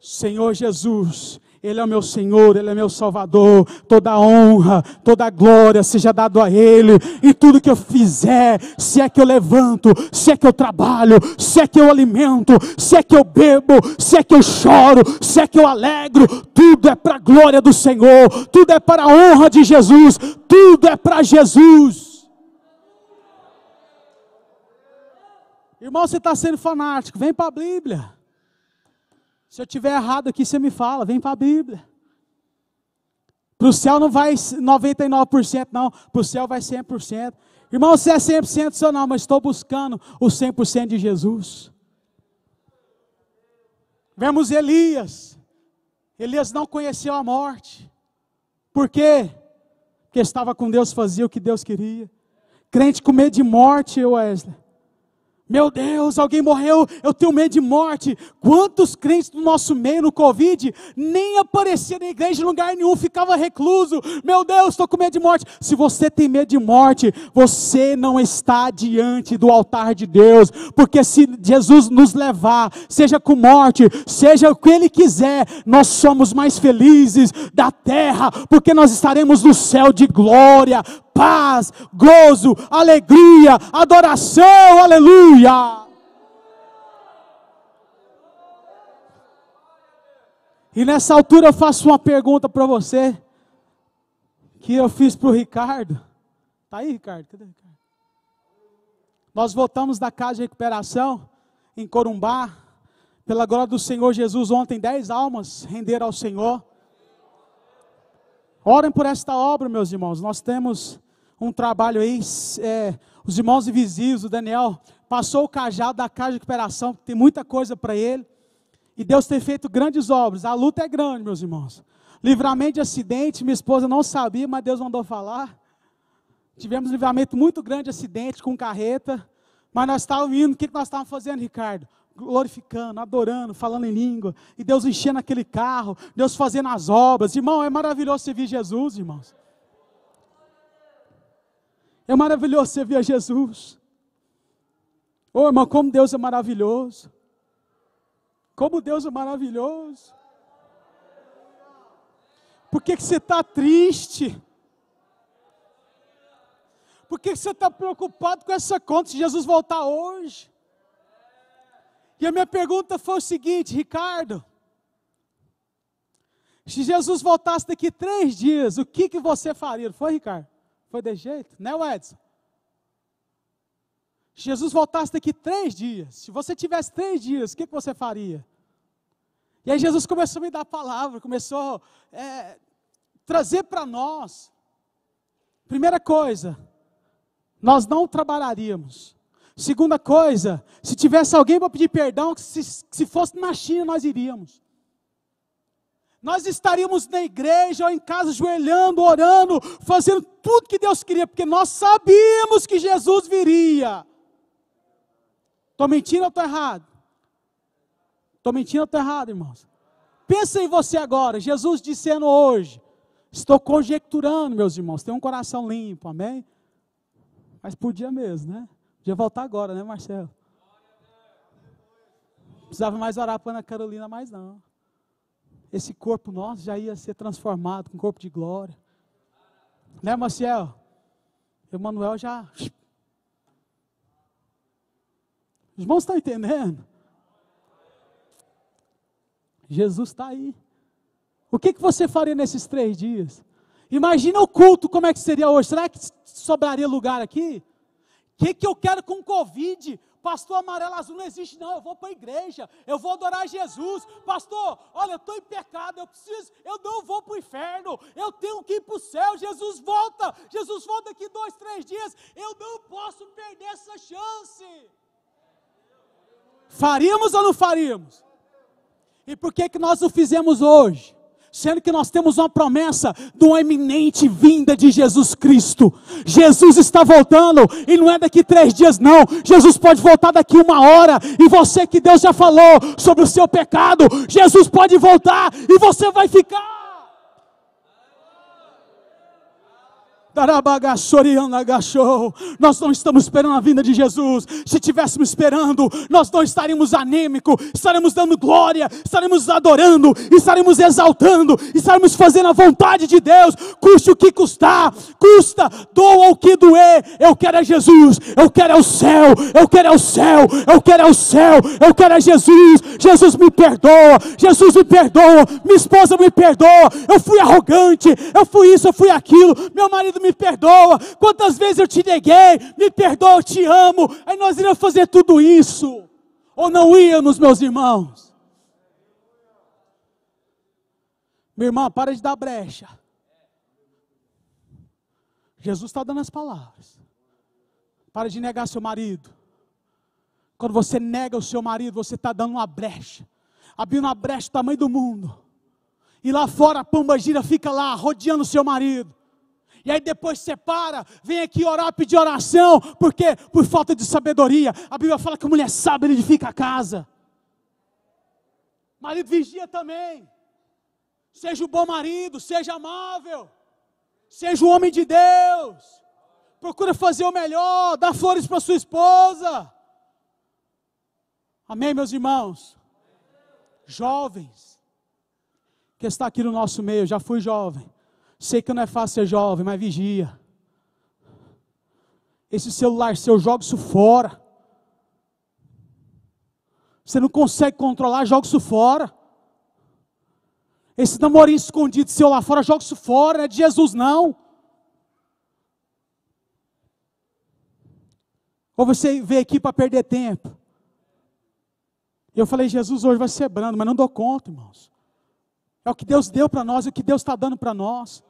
Senhor Jesus ele é o meu Senhor, Ele é meu Salvador. Toda honra, toda glória seja dado a Ele. E tudo que eu fizer, se é que eu levanto, se é que eu trabalho, se é que eu alimento, se é que eu bebo, se é que eu choro, se é que eu alegro, tudo é para a glória do Senhor, tudo é para a honra de Jesus, tudo é para Jesus. Irmão, você está sendo fanático, vem para a Bíblia. Se eu tiver errado aqui, você me fala, vem para a Bíblia. Para o céu não vai 99%, não. Para o céu vai 100%. Irmão, você é 100% ou não, mas estou buscando o 100% de Jesus. Vemos Elias. Elias não conheceu a morte. Por quê? Porque estava com Deus, fazia o que Deus queria. Crente com medo de morte, Wesley. Meu Deus, alguém morreu, eu tenho medo de morte. Quantos crentes do nosso meio no Covid nem apareciam na igreja em lugar nenhum, ficava recluso. Meu Deus, estou com medo de morte. Se você tem medo de morte, você não está diante do altar de Deus, porque se Jesus nos levar, seja com morte, seja o que Ele quiser, nós somos mais felizes da terra, porque nós estaremos no céu de glória, paz, gozo, alegria, adoração, aleluia. E nessa altura eu faço uma pergunta para você, que eu fiz para o Ricardo. Está aí, Ricardo? Cadê o Ricardo? Nós voltamos da casa de recuperação em Corumbá. Pela glória do Senhor Jesus, ontem dez almas renderam ao Senhor. Orem por esta obra, meus irmãos. Nós temos um trabalho aí, é, os irmãos invisíveis, vizinhos, o Daniel, passou o cajado da casa de recuperação, tem muita coisa para ele, e Deus tem feito grandes obras, a luta é grande, meus irmãos, livramento de acidente, minha esposa não sabia, mas Deus mandou falar, tivemos um livramento muito grande de acidente com carreta, mas nós estávamos indo, o que nós estávamos fazendo, Ricardo? glorificando, adorando, falando em língua, e Deus enchendo aquele carro, Deus fazendo as obras. Irmão, é maravilhoso servir Jesus, irmãos. É maravilhoso servir a Jesus. Oh, irmão, como Deus é maravilhoso. Como Deus é maravilhoso. Por que, que você está triste? Por que, que você está preocupado com essa conta se Jesus voltar hoje? E a minha pergunta foi o seguinte, Ricardo. Se Jesus voltasse daqui três dias, o que, que você faria? Não foi, Ricardo? Foi de jeito, né, Edson? Jesus voltasse daqui três dias. Se você tivesse três dias, o que, que você faria? E aí Jesus começou a me dar a palavra, começou a é, trazer para nós. Primeira coisa, nós não trabalharíamos. Segunda coisa, se tivesse alguém para pedir perdão, se, se fosse na China, nós iríamos nós estaríamos na igreja ou em casa, joelhando, orando, fazendo tudo que Deus queria, porque nós sabíamos que Jesus viria. Estou mentindo ou estou errado? Estou mentindo ou estou errado, irmãos? Pensa em você agora, Jesus dizendo hoje, estou conjecturando, meus irmãos, tem um coração limpo, amém? Mas podia mesmo, né? Podia voltar agora, né, Marcelo? Não precisava mais orar para Ana Carolina, mais não esse corpo nosso já ia ser transformado com um corpo de glória. Né, Maciel? Emanuel já. Os irmãos estão entendendo? Jesus está aí. O que, que você faria nesses três dias? Imagina o culto, como é que seria hoje? Será que sobraria lugar aqui? O que, que eu quero com Covid? pastor amarelo azul não existe, não. Eu vou para a igreja, eu vou adorar Jesus. Pastor, olha, eu estou em pecado, eu preciso, eu não vou para o inferno, eu tenho que ir para o céu. Jesus volta, Jesus volta aqui dois, três dias. Eu não posso perder essa chance. Faríamos ou não faríamos? E por que, que nós o fizemos hoje? sendo que nós temos uma promessa de uma iminente vinda de Jesus Cristo. Jesus está voltando e não é daqui três dias, não. Jesus pode voltar daqui uma hora e você que Deus já falou sobre o seu pecado, Jesus pode voltar e você vai ficar. Nós não estamos esperando a vinda de Jesus. Se estivéssemos esperando, nós não estaríamos anêmico, estaremos dando glória, estaremos adorando, estaremos exaltando, estaremos fazendo a vontade de Deus, custe o que custar, custa, doa o que doer. Eu quero é Jesus, eu quero é o céu, eu quero é o céu, eu quero é o céu, eu quero é Jesus. Jesus me perdoa, Jesus me perdoa, minha esposa me perdoa. Eu fui arrogante, eu fui isso, eu fui aquilo, meu marido me me perdoa, quantas vezes eu te neguei, me perdoa, eu te amo. Aí nós iríamos fazer tudo isso, ou não íamos, meus irmãos. Meu irmão, para de dar brecha. Jesus está dando as palavras. Para de negar seu marido. Quando você nega o seu marido, você está dando uma brecha. Abrindo uma brecha do tamanho do mundo. E lá fora a pomba gira, fica lá rodeando o seu marido e aí depois separa, vem aqui orar, pedir oração, porque por falta de sabedoria, a Bíblia fala que a mulher sabe edifica a casa. Marido vigia também. Seja um bom marido, seja amável, seja um homem de Deus. Procura fazer o melhor, dá flores para sua esposa. Amém, meus irmãos? Jovens, que está aqui no nosso meio, já fui jovem. Sei que não é fácil ser jovem, mas vigia. Esse celular seu, joga isso fora. Você não consegue controlar, joga isso fora. Esse namorinho escondido seu lá fora, joga isso fora, não é de Jesus não. Ou você veio aqui para perder tempo. Eu falei, Jesus, hoje vai ser brando, mas não dou conta, irmãos. É o que Deus deu para nós, é o que Deus está dando para nós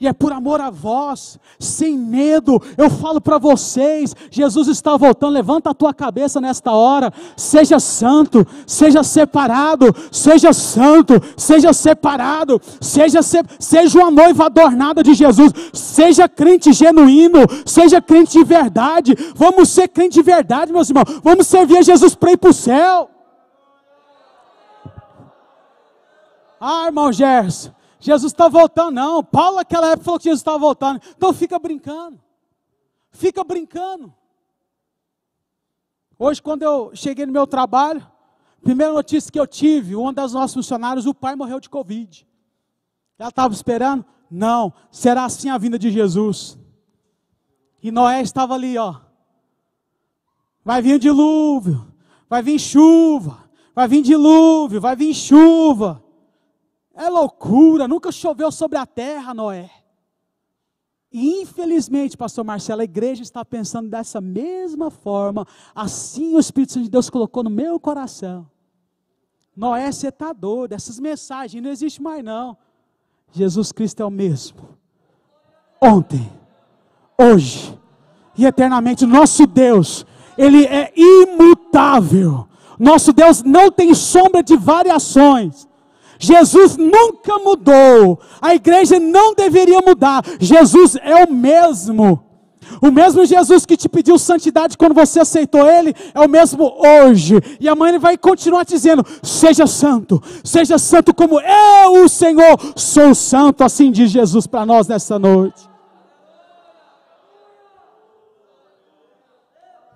e é por amor a vós, sem medo. Eu falo para vocês: Jesus está voltando. Levanta a tua cabeça nesta hora, seja santo, seja separado, seja santo, seja separado, seja, se, seja uma noiva adornada de Jesus, seja crente genuíno, seja crente de verdade. Vamos ser crente de verdade, meus irmãos, vamos servir a Jesus para ir para o céu. Ah, irmão Gerson, Jesus está voltando, não. Paulo naquela época falou que Jesus estava tá voltando. Então fica brincando. Fica brincando. Hoje, quando eu cheguei no meu trabalho, primeira notícia que eu tive, um dos nossos funcionários, o pai morreu de Covid. Ela estava esperando? Não, será assim a vinda de Jesus. E Noé estava ali, ó. Vai vir dilúvio, vai vir chuva, vai vir dilúvio, vai vir chuva. É loucura, nunca choveu sobre a terra, Noé. E infelizmente, pastor Marcelo, a igreja está pensando dessa mesma forma. Assim o Espírito Santo de Deus colocou no meu coração. Noé, você está doido, essas mensagens não existem mais não. Jesus Cristo é o mesmo. Ontem, hoje e eternamente. Nosso Deus, Ele é imutável. Nosso Deus não tem sombra de variações. Jesus nunca mudou, a igreja não deveria mudar, Jesus é o mesmo. O mesmo Jesus que te pediu santidade quando você aceitou Ele, é o mesmo hoje. E amanhã Ele vai continuar dizendo: Seja santo, seja santo como eu, o Senhor, sou santo. Assim diz Jesus para nós nessa noite.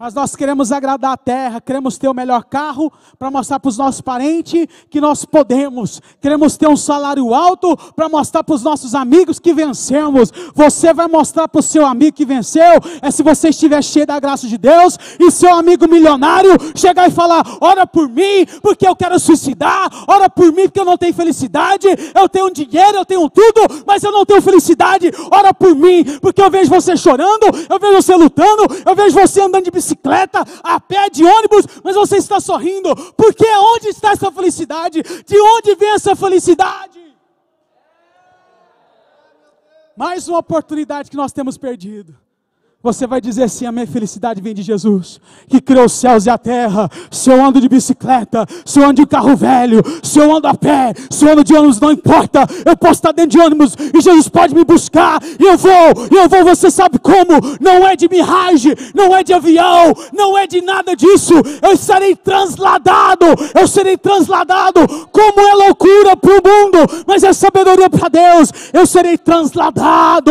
Mas nós queremos agradar a terra, queremos ter o melhor carro para mostrar para os nossos parentes que nós podemos. Queremos ter um salário alto para mostrar para os nossos amigos que vencemos. Você vai mostrar para o seu amigo que venceu é se você estiver cheio da graça de Deus e seu amigo milionário chegar e falar: ora por mim porque eu quero suicidar, ora por mim porque eu não tenho felicidade, eu tenho dinheiro, eu tenho tudo, mas eu não tenho felicidade. Ora por mim porque eu vejo você chorando, eu vejo você lutando, eu vejo você andando de bicicleta bicicleta, a pé, de ônibus, mas você está sorrindo, porque é onde está essa felicidade? De onde vem essa felicidade? Mais uma oportunidade que nós temos perdido. Você vai dizer sim, a minha felicidade vem de Jesus, que criou os céus e a terra. Se eu ando de bicicleta, se eu ando de carro velho, se eu ando a pé, se eu ando de ônibus, não importa. Eu posso estar dentro de ônibus e Jesus pode me buscar. E eu vou, e eu vou, você sabe como? Não é de miragem, não é de avião, não é de nada disso. Eu serei transladado, eu serei transladado. Como é loucura para o mundo, mas é sabedoria para Deus. Eu serei transladado.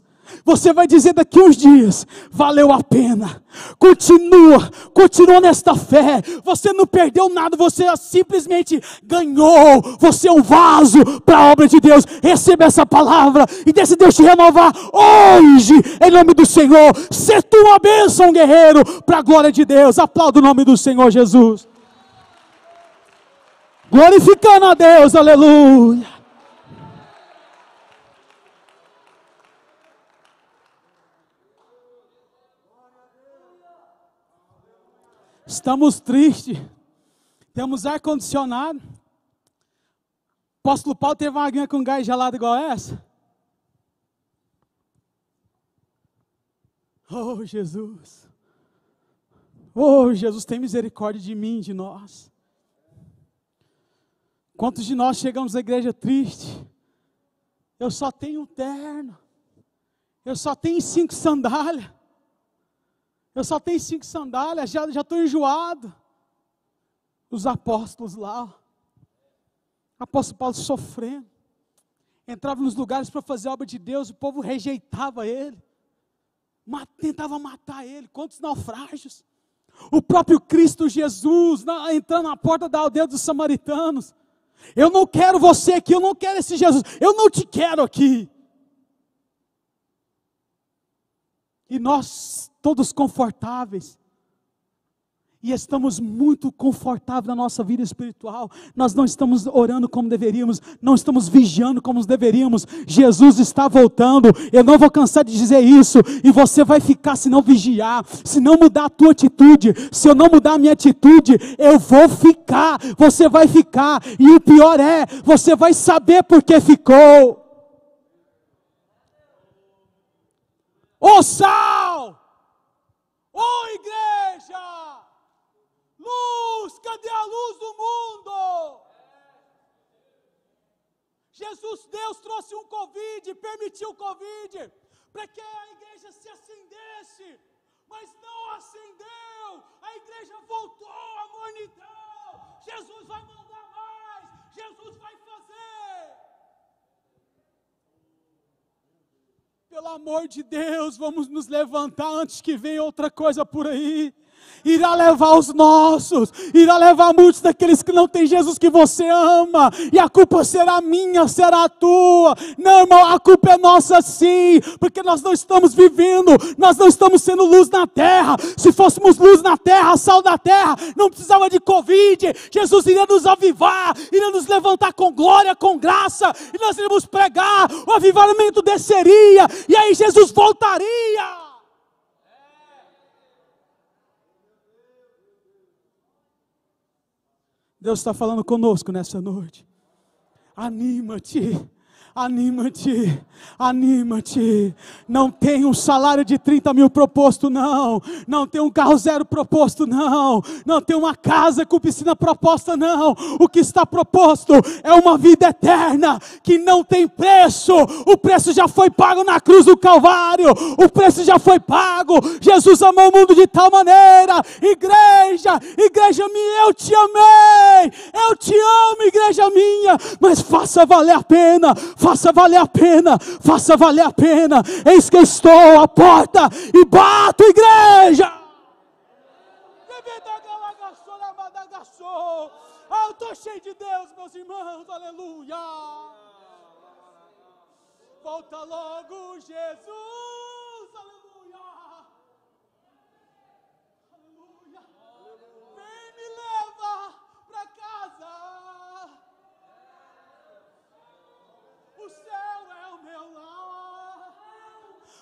Você vai dizer daqui uns dias: valeu a pena. Continua, continua nesta fé. Você não perdeu nada, você simplesmente ganhou. Você é um vaso para a obra de Deus. Receba essa palavra e desse Deus te renovar hoje, em nome do Senhor. Ser tua bênção, guerreiro, para a glória de Deus. Aplauda o nome do Senhor Jesus. Glorificando a Deus, aleluia. estamos tristes, temos ar-condicionado. Apóstolo Paulo teve uma aguinha com gás gelado igual essa? Oh, Jesus. Oh, Jesus, tem misericórdia de mim, de nós. Quantos de nós chegamos à igreja triste? Eu só tenho um terno. Eu só tenho cinco sandálias. Eu só tenho cinco sandálias, já estou enjoado. Os apóstolos lá, apóstolo Paulo sofrendo, entrava nos lugares para fazer a obra de Deus, o povo rejeitava ele, tentava matar ele. Quantos naufrágios! O próprio Cristo Jesus na, entrando na porta da aldeia dos samaritanos. Eu não quero você aqui, eu não quero esse Jesus, eu não te quero aqui. E nós todos confortáveis. E estamos muito confortáveis na nossa vida espiritual. Nós não estamos orando como deveríamos, não estamos vigiando como deveríamos. Jesus está voltando. Eu não vou cansar de dizer isso. E você vai ficar se não vigiar, se não mudar a tua atitude, se eu não mudar a minha atitude, eu vou ficar. Você vai ficar. E o pior é, você vai saber por que ficou. Ô sal! Ô oh, igreja! Luz, cadê a luz do mundo? Jesus, Deus trouxe um Covid, permitiu o Covid, para que a igreja se acendesse, mas não acendeu, a igreja voltou Pelo amor de Deus, vamos nos levantar antes que venha outra coisa por aí irá levar os nossos, irá levar muitos daqueles que não têm Jesus que você ama, e a culpa será minha, será tua. Não, irmão, a culpa é nossa sim, porque nós não estamos vivendo, nós não estamos sendo luz na terra. Se fôssemos luz na terra, sal da terra, não precisava de Covid, Jesus iria nos avivar, iria nos levantar com glória, com graça, e nós iríamos pregar, o avivamento desceria, e aí Jesus voltaria. Deus está falando conosco nessa noite. Anima-te. Anima-te, anima-te. Não tem um salário de 30 mil proposto, não. Não tem um carro zero proposto, não. Não tem uma casa com piscina proposta, não. O que está proposto é uma vida eterna que não tem preço. O preço já foi pago na cruz do Calvário. O preço já foi pago. Jesus amou o mundo de tal maneira. Igreja, igreja minha, eu te amei. Eu te amo, igreja minha. Mas faça valer a pena faça valer a pena, faça valer a pena. Eis que estou à porta e bato, igreja. Ah, eu estou cheio de Deus, meus irmãos, aleluia. Volta logo, Jesus. O céu é o meu lar.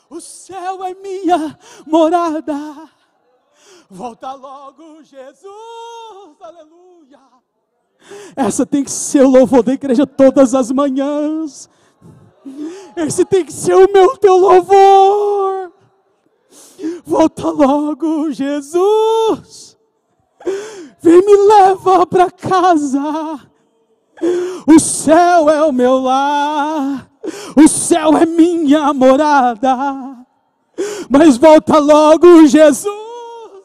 O céu é minha morada. Volta logo, Jesus. Aleluia. Essa tem que ser o louvor da igreja todas as manhãs. Esse tem que ser o meu teu louvor. Volta logo, Jesus. Vem me leva para casa. O céu é o meu lar, o céu é minha morada. Mas volta logo, Jesus,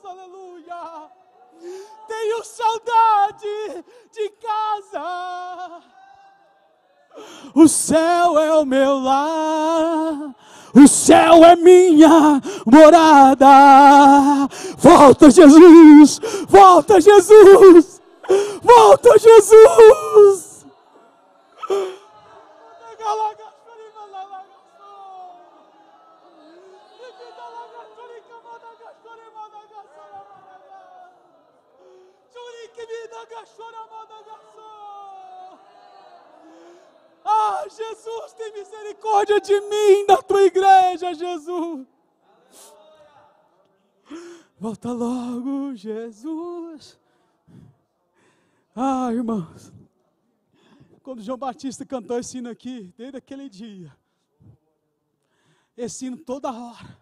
aleluia. Tenho saudade de casa. O céu é o meu lar. O céu é minha morada. Volta, Jesus! Volta, Jesus! Volta, Jesus! Ah, Jesus, tem misericórdia de mim, da tua igreja, Jesus. Volta logo, Jesus. Ah, irmãos. Quando João Batista cantou esse hino aqui, desde aquele dia, esse hino toda hora,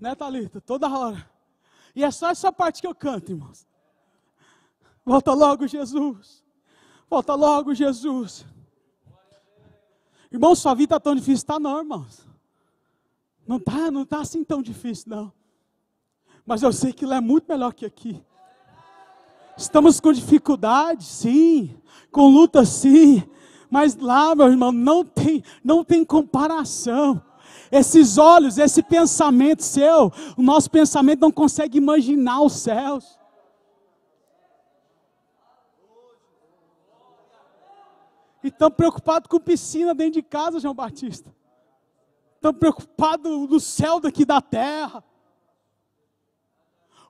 né, Thalita? Toda hora. E é só essa parte que eu canto, irmãos. Volta logo, Jesus. Volta logo, Jesus. Irmão, sua vida está tão difícil, está não, irmãos. Não está não tá assim tão difícil, não. Mas eu sei que lá é muito melhor que aqui. Estamos com dificuldade, sim. Com luta, sim. Mas lá, meu irmão, não tem, não tem comparação esses olhos, esse pensamento seu, o nosso pensamento não consegue imaginar os céus. E estão preocupados com piscina dentro de casa, João Batista. Estão preocupados do céu daqui da terra.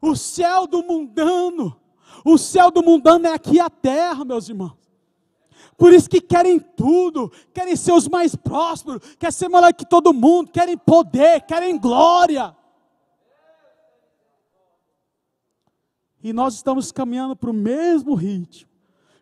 O céu do mundano. O céu do mundano é aqui a terra, meus irmãos. Por isso que querem tudo, querem ser os mais prósperos, querem ser melhor que todo mundo, querem poder, querem glória. E nós estamos caminhando para o mesmo ritmo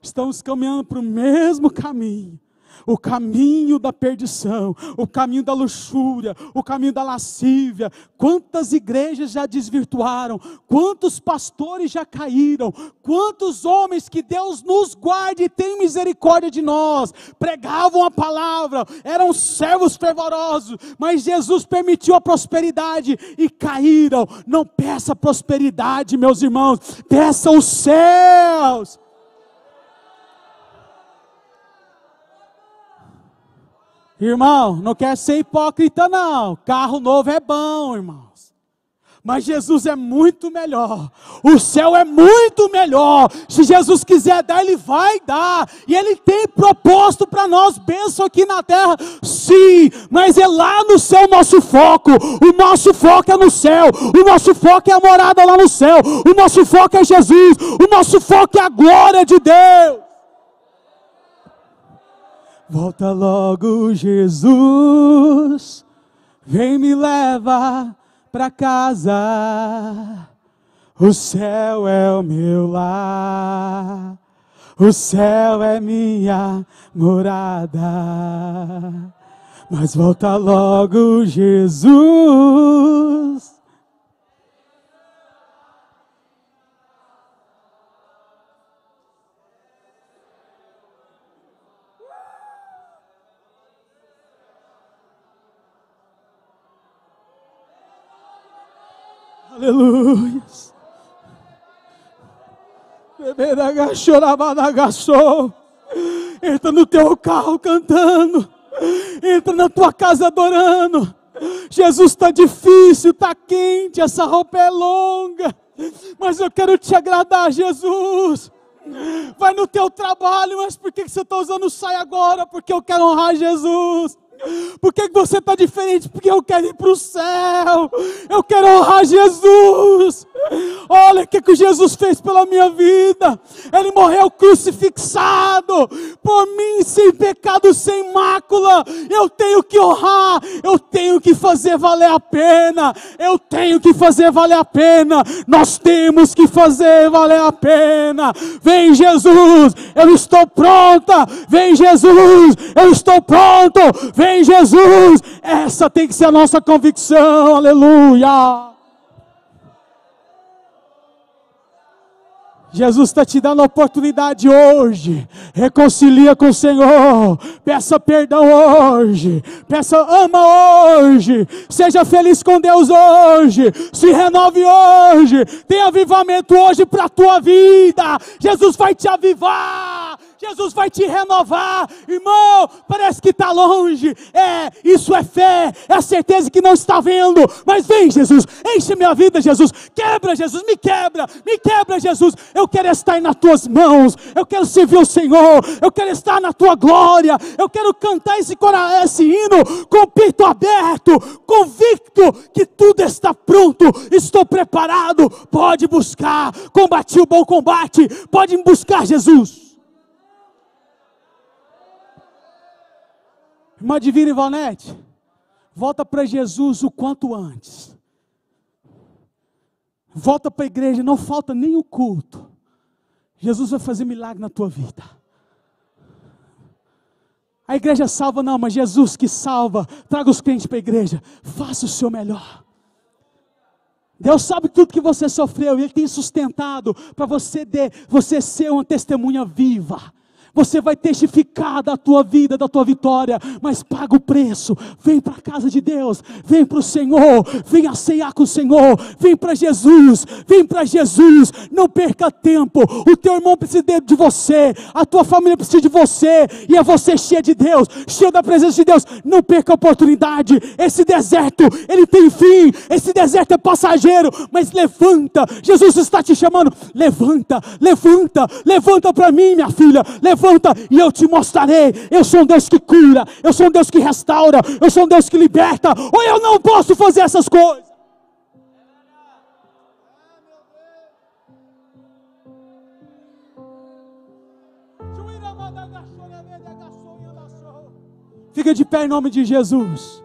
estamos caminhando para o mesmo caminho. O caminho da perdição, o caminho da luxúria, o caminho da lascívia. Quantas igrejas já desvirtuaram, quantos pastores já caíram, quantos homens que Deus nos guarde e tem misericórdia de nós, pregavam a palavra, eram servos fervorosos, mas Jesus permitiu a prosperidade e caíram. Não peça prosperidade, meus irmãos, peça os céus. Irmão, não quer ser hipócrita, não. Carro novo é bom, irmãos. Mas Jesus é muito melhor. O céu é muito melhor. Se Jesus quiser dar, Ele vai dar. E Ele tem proposto para nós bênção aqui na terra. Sim, mas é lá no céu o nosso foco. O nosso foco é no céu. O nosso foco é a morada lá no céu. O nosso foco é Jesus. O nosso foco é a glória de Deus. Volta logo, Jesus, vem me leva pra casa. O céu é o meu lar, o céu é minha morada. Mas volta logo, Jesus, Aleluia. Entra no teu carro cantando. Entra na tua casa adorando. Jesus está difícil, está quente, essa roupa é longa. Mas eu quero te agradar, Jesus. Vai no teu trabalho, mas por que, que você está usando saia agora? Porque eu quero honrar Jesus. Por que, você está diferente? Porque eu quero ir para o céu. Eu quero honrar Jesus. Olha o que, que Jesus fez pela minha vida. Ele morreu crucifixado por mim, sem pecado, sem mácula. Eu tenho que honrar, eu tenho que fazer valer a pena. Eu tenho que fazer valer a pena. Nós temos que fazer valer a pena. Vem Jesus, eu estou pronta. Vem Jesus, eu estou pronto. Vem Jesus. Essa tem que ser a nossa convicção. Aleluia. Jesus está te dando a oportunidade hoje. Reconcilia com o Senhor. Peça perdão hoje. Peça ama hoje. Seja feliz com Deus hoje. Se renove hoje. Tenha avivamento hoje para a tua vida. Jesus vai te avivar. Jesus vai te renovar, irmão. Parece que está longe, é, isso é fé, é a certeza que não está vendo, mas vem, Jesus, enche minha vida, Jesus, quebra, Jesus, me quebra, me quebra, Jesus. Eu quero estar nas tuas mãos, eu quero servir o Senhor, eu quero estar na tua glória, eu quero cantar esse, esse hino com o peito aberto, convicto que tudo está pronto, estou preparado. Pode buscar, combati o bom combate, pode buscar Jesus. Irmã Divina Ivonete, volta para Jesus o quanto antes. Volta para a igreja, não falta nenhum culto. Jesus vai fazer milagre na tua vida. A igreja salva não, mas Jesus que salva, traga os crentes para a igreja, faça o seu melhor. Deus sabe tudo que você sofreu e Ele tem sustentado para você, você ser uma testemunha viva. Você vai testificar da tua vida, da tua vitória, mas paga o preço. Vem para a casa de Deus, vem para o Senhor, vem a ceiar com o Senhor, vem para Jesus, vem para Jesus. Não perca tempo. O teu irmão precisa de você, a tua família precisa de você, e é você cheia de Deus, cheia da presença de Deus. Não perca a oportunidade. Esse deserto, ele tem fim. Esse deserto é passageiro, mas levanta. Jesus está te chamando. Levanta, levanta, levanta para mim, minha filha. Levanta levanta e eu te mostrarei. Eu sou um Deus que cura, eu sou um Deus que restaura, eu sou um Deus que liberta, ou eu não posso fazer essas coisas. Fica de pé em nome de Jesus.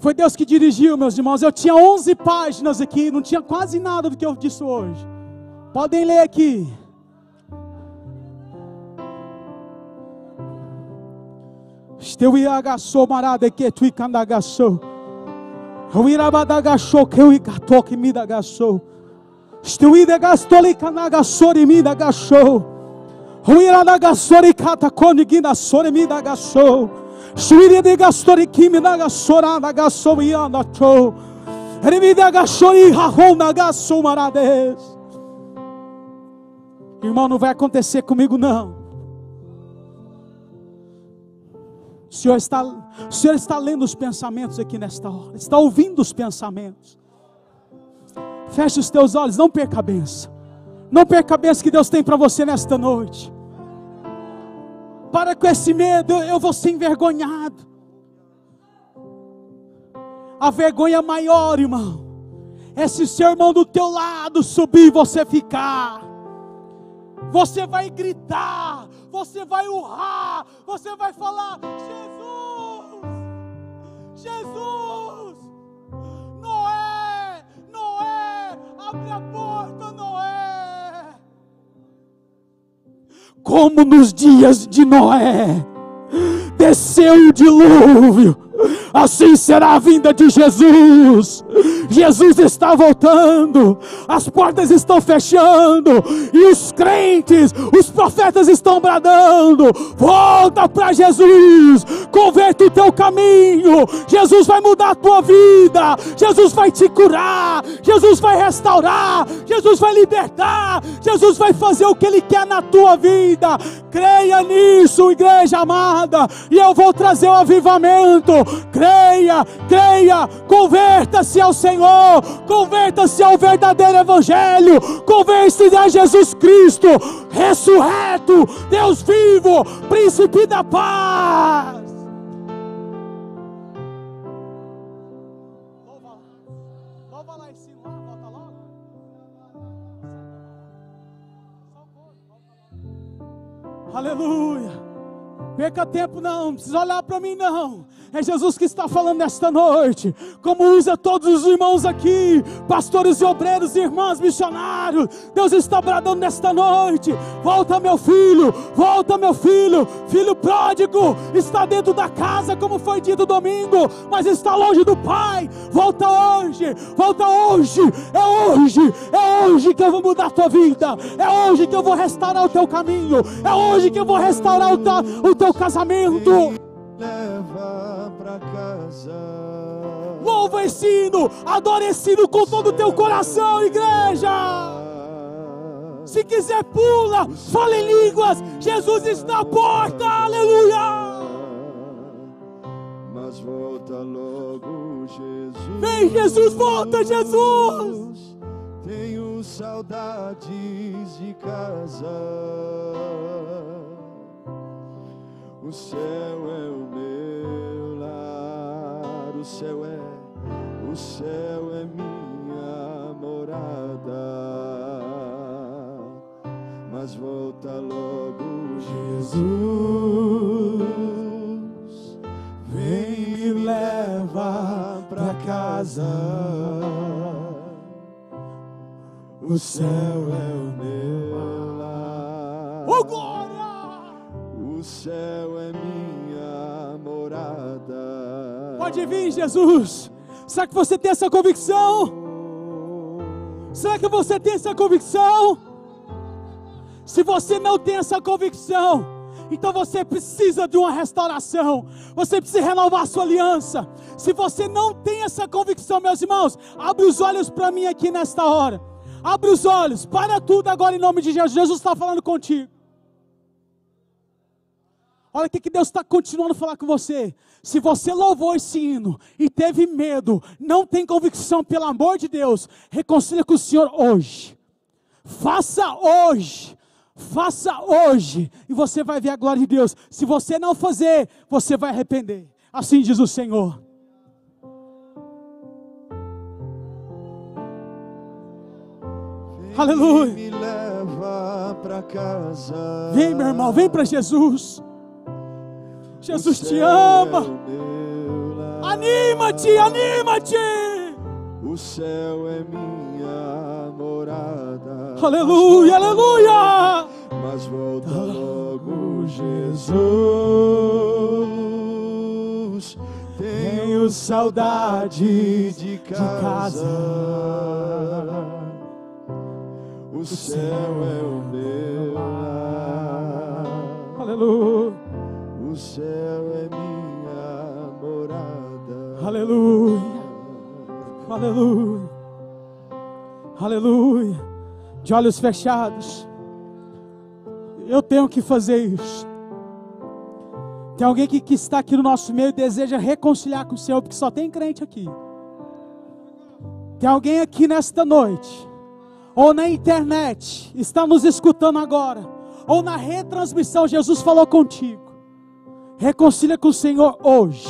Foi Deus que dirigiu, meus irmãos. Eu tinha 11 páginas aqui, não tinha quase nada do que eu disse hoje. Podem ler aqui. Esteu iagaçou marada que tu candagaçou. O irabadagaçou que eu icatou que me dagaçou. Esteu idegastou e candagaçou e me dagaçou. da iradagaçou e catacone guinaçou e me dagaçou. Suíria de gastou e que me dagaçou, nagaçou e chou. Ele me dagaçou e rarrou nagaçou marades. Irmão, não vai acontecer comigo não. O Senhor está, o Senhor está lendo os pensamentos aqui nesta hora, está ouvindo os pensamentos. Feche os teus olhos, não perca a benção. Não perca a benção que Deus tem para você nesta noite. Para com esse medo, eu vou ser envergonhado. A vergonha maior, irmão, é se seu irmão do teu lado subir e você ficar. Você vai gritar, você vai urrar, você vai falar: Jesus, Jesus, Noé, Noé, abre a porta, Noé. Como nos dias de Noé, desceu o dilúvio Assim será a vinda de Jesus. Jesus está voltando, as portas estão fechando, e os crentes, os profetas estão bradando: volta para Jesus, conversa Jesus vai mudar a tua vida. Jesus vai te curar. Jesus vai restaurar. Jesus vai libertar. Jesus vai fazer o que Ele quer na tua vida. Creia nisso, igreja amada. E eu vou trazer o avivamento. Creia, creia. Converta-se ao Senhor. Converta-se ao verdadeiro Evangelho. Converta-se a Jesus Cristo ressurreto, Deus vivo, príncipe da paz. Aleluia. Perca tempo não, não precisa olhar para mim não. É Jesus que está falando nesta noite. Como usa todos os irmãos aqui, pastores e obreiros, irmãs, missionários. Deus está bradando nesta noite. Volta, meu filho, volta, meu filho. Filho pródigo está dentro da casa, como foi dito domingo, mas está longe do Pai. Volta hoje, volta hoje. É hoje, é hoje que eu vou mudar a tua vida. É hoje que eu vou restaurar o teu caminho. É hoje que eu vou restaurar o, o teu casamento leva pra casa. Louva esse hino, adora esse hino com todo o teu coração, igreja. Se quiser, pula, fala em línguas. Jesus está na porta, aleluia. Mas volta logo, Jesus. Vem, Jesus, volta, Jesus. Tenho saudades de casa o céu é o meu lar, o céu é, o céu é minha morada. Mas volta logo, Jesus, vem e leva pra casa. O céu é o meu lar. Oh, céu é minha morada. Pode vir, Jesus. Será que você tem essa convicção? Será que você tem essa convicção? Se você não tem essa convicção, então você precisa de uma restauração, você precisa renovar sua aliança. Se você não tem essa convicção, meus irmãos, abre os olhos para mim aqui nesta hora. Abre os olhos, para tudo agora em nome de Jesus. Jesus está falando contigo. Olha o que Deus está continuando a falar com você. Se você louvou esse hino e teve medo, não tem convicção, pelo amor de Deus, reconcilia com o Senhor hoje. Faça hoje. Faça hoje e você vai ver a glória de Deus. Se você não fazer, você vai arrepender. Assim diz o Senhor. Aleluia. Me leva para casa. Vem, meu irmão, vem para Jesus. Jesus te ama. Anima-te, anima-te. O céu é minha morada. Aleluia, aleluia. Mas volta ah. logo, Jesus. Tenho saudade de casa. O céu é o meu lar. Aleluia o céu é minha morada. Aleluia, aleluia, aleluia. De olhos fechados, eu tenho que fazer isso. Tem alguém que, que está aqui no nosso meio e deseja reconciliar com o Senhor, porque só tem crente aqui. Tem alguém aqui nesta noite, ou na internet, está nos escutando agora, ou na retransmissão, Jesus falou contigo. Reconcilia com o Senhor hoje.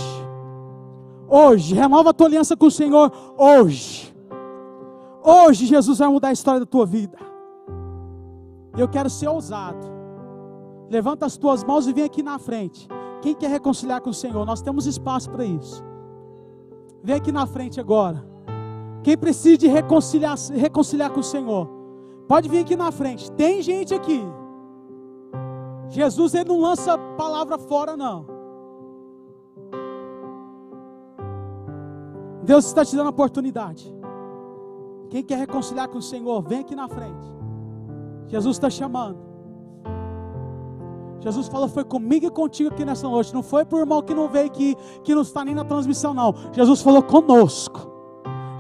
Hoje. Renova a tua aliança com o Senhor hoje. Hoje Jesus vai mudar a história da tua vida. Eu quero ser ousado. Levanta as tuas mãos e vem aqui na frente. Quem quer reconciliar com o Senhor? Nós temos espaço para isso. Vem aqui na frente agora. Quem precisa de reconciliar, reconciliar com o Senhor? Pode vir aqui na frente. Tem gente aqui. Jesus ele não lança palavra fora, não. Deus está te dando oportunidade. Quem quer reconciliar com o Senhor, vem aqui na frente. Jesus está chamando. Jesus falou: Foi comigo e contigo aqui nessa noite. Não foi por irmão que não veio aqui, que não está nem na transmissão, não. Jesus falou conosco.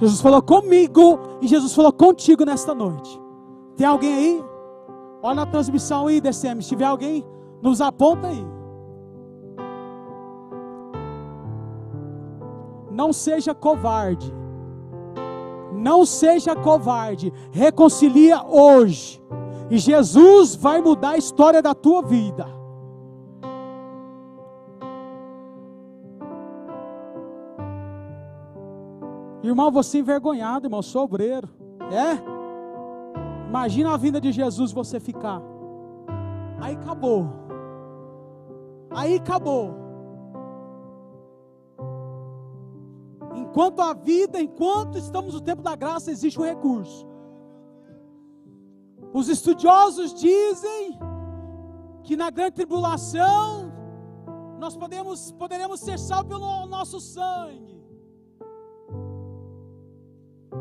Jesus falou comigo e Jesus falou contigo nesta noite. Tem alguém aí? Olha na transmissão aí, DCM. Se tiver alguém, nos aponta aí. Não seja covarde. Não seja covarde. Reconcilia hoje. E Jesus vai mudar a história da tua vida. Irmão, você é envergonhado, irmão, sou obreiro. É? Imagina a vinda de Jesus você ficar. Aí acabou. Aí acabou. Enquanto a vida, enquanto estamos no tempo da graça, existe um recurso. Os estudiosos dizem que na grande tribulação nós podemos, poderemos ser salvos pelo nosso sangue.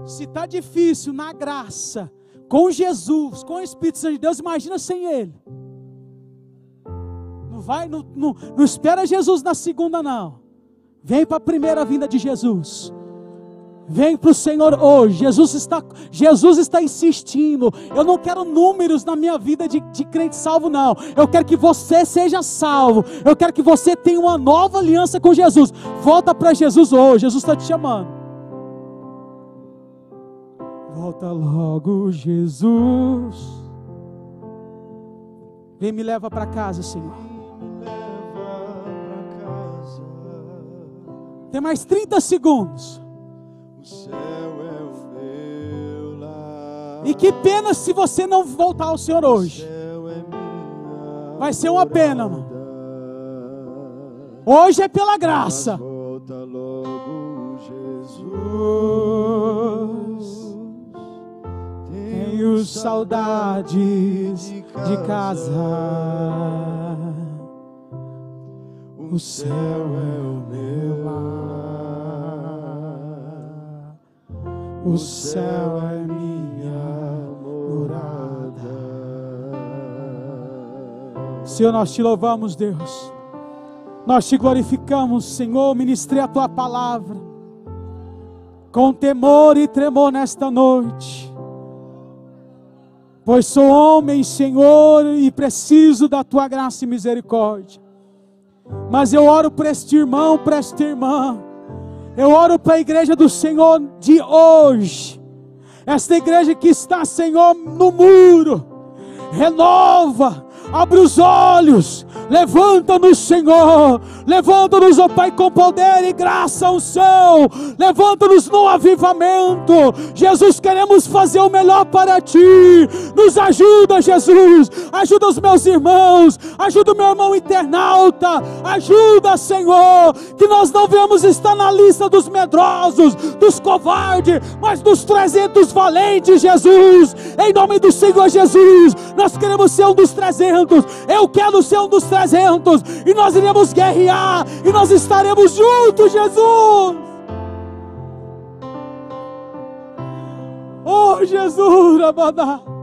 Se está difícil na graça, com Jesus, com o Espírito Santo de Deus, imagina sem Ele. Não vai, não, não, não espera Jesus na segunda, não. Vem para a primeira vinda de Jesus. Vem para o Senhor hoje. Jesus está, Jesus está insistindo. Eu não quero números na minha vida de, de crente salvo, não. Eu quero que você seja salvo. Eu quero que você tenha uma nova aliança com Jesus. Volta para Jesus hoje. Jesus está te chamando. Volta logo, Jesus. Vem me leva para casa, Senhor. Tem mais 30 segundos. O céu é o meu lar. E que pena se você não voltar ao Senhor hoje. É Vai ser uma pena, mano. Hoje é pela graça. Mas volta logo, Jesus tenho saudades de casa. O céu é o meu lar. O céu é minha morada. Senhor, nós te louvamos, Deus. Nós te glorificamos, Senhor. Ministrei a tua palavra com temor e tremor nesta noite pois sou homem, Senhor, e preciso da tua graça e misericórdia. Mas eu oro para este irmão, para esta irmã. Eu oro para a igreja do Senhor de hoje. Esta igreja que está, Senhor, no muro. Renova, Abre os olhos, levanta-nos, Senhor. Levanta-nos, ó Pai, com poder e graça, unção. Levanta-nos no avivamento. Jesus, queremos fazer o melhor para ti. Nos ajuda, Jesus. Ajuda os meus irmãos. Ajuda o meu irmão internauta. Ajuda, Senhor, que nós não venhamos estar na lista dos medrosos, dos covardes, mas dos 300 valentes, Jesus. Em nome do Senhor Jesus, nós queremos ser um dos 300 300, eu quero ser um dos 300, e nós iremos guerrear, e nós estaremos juntos, Jesus. Oh, Jesus, Abadá.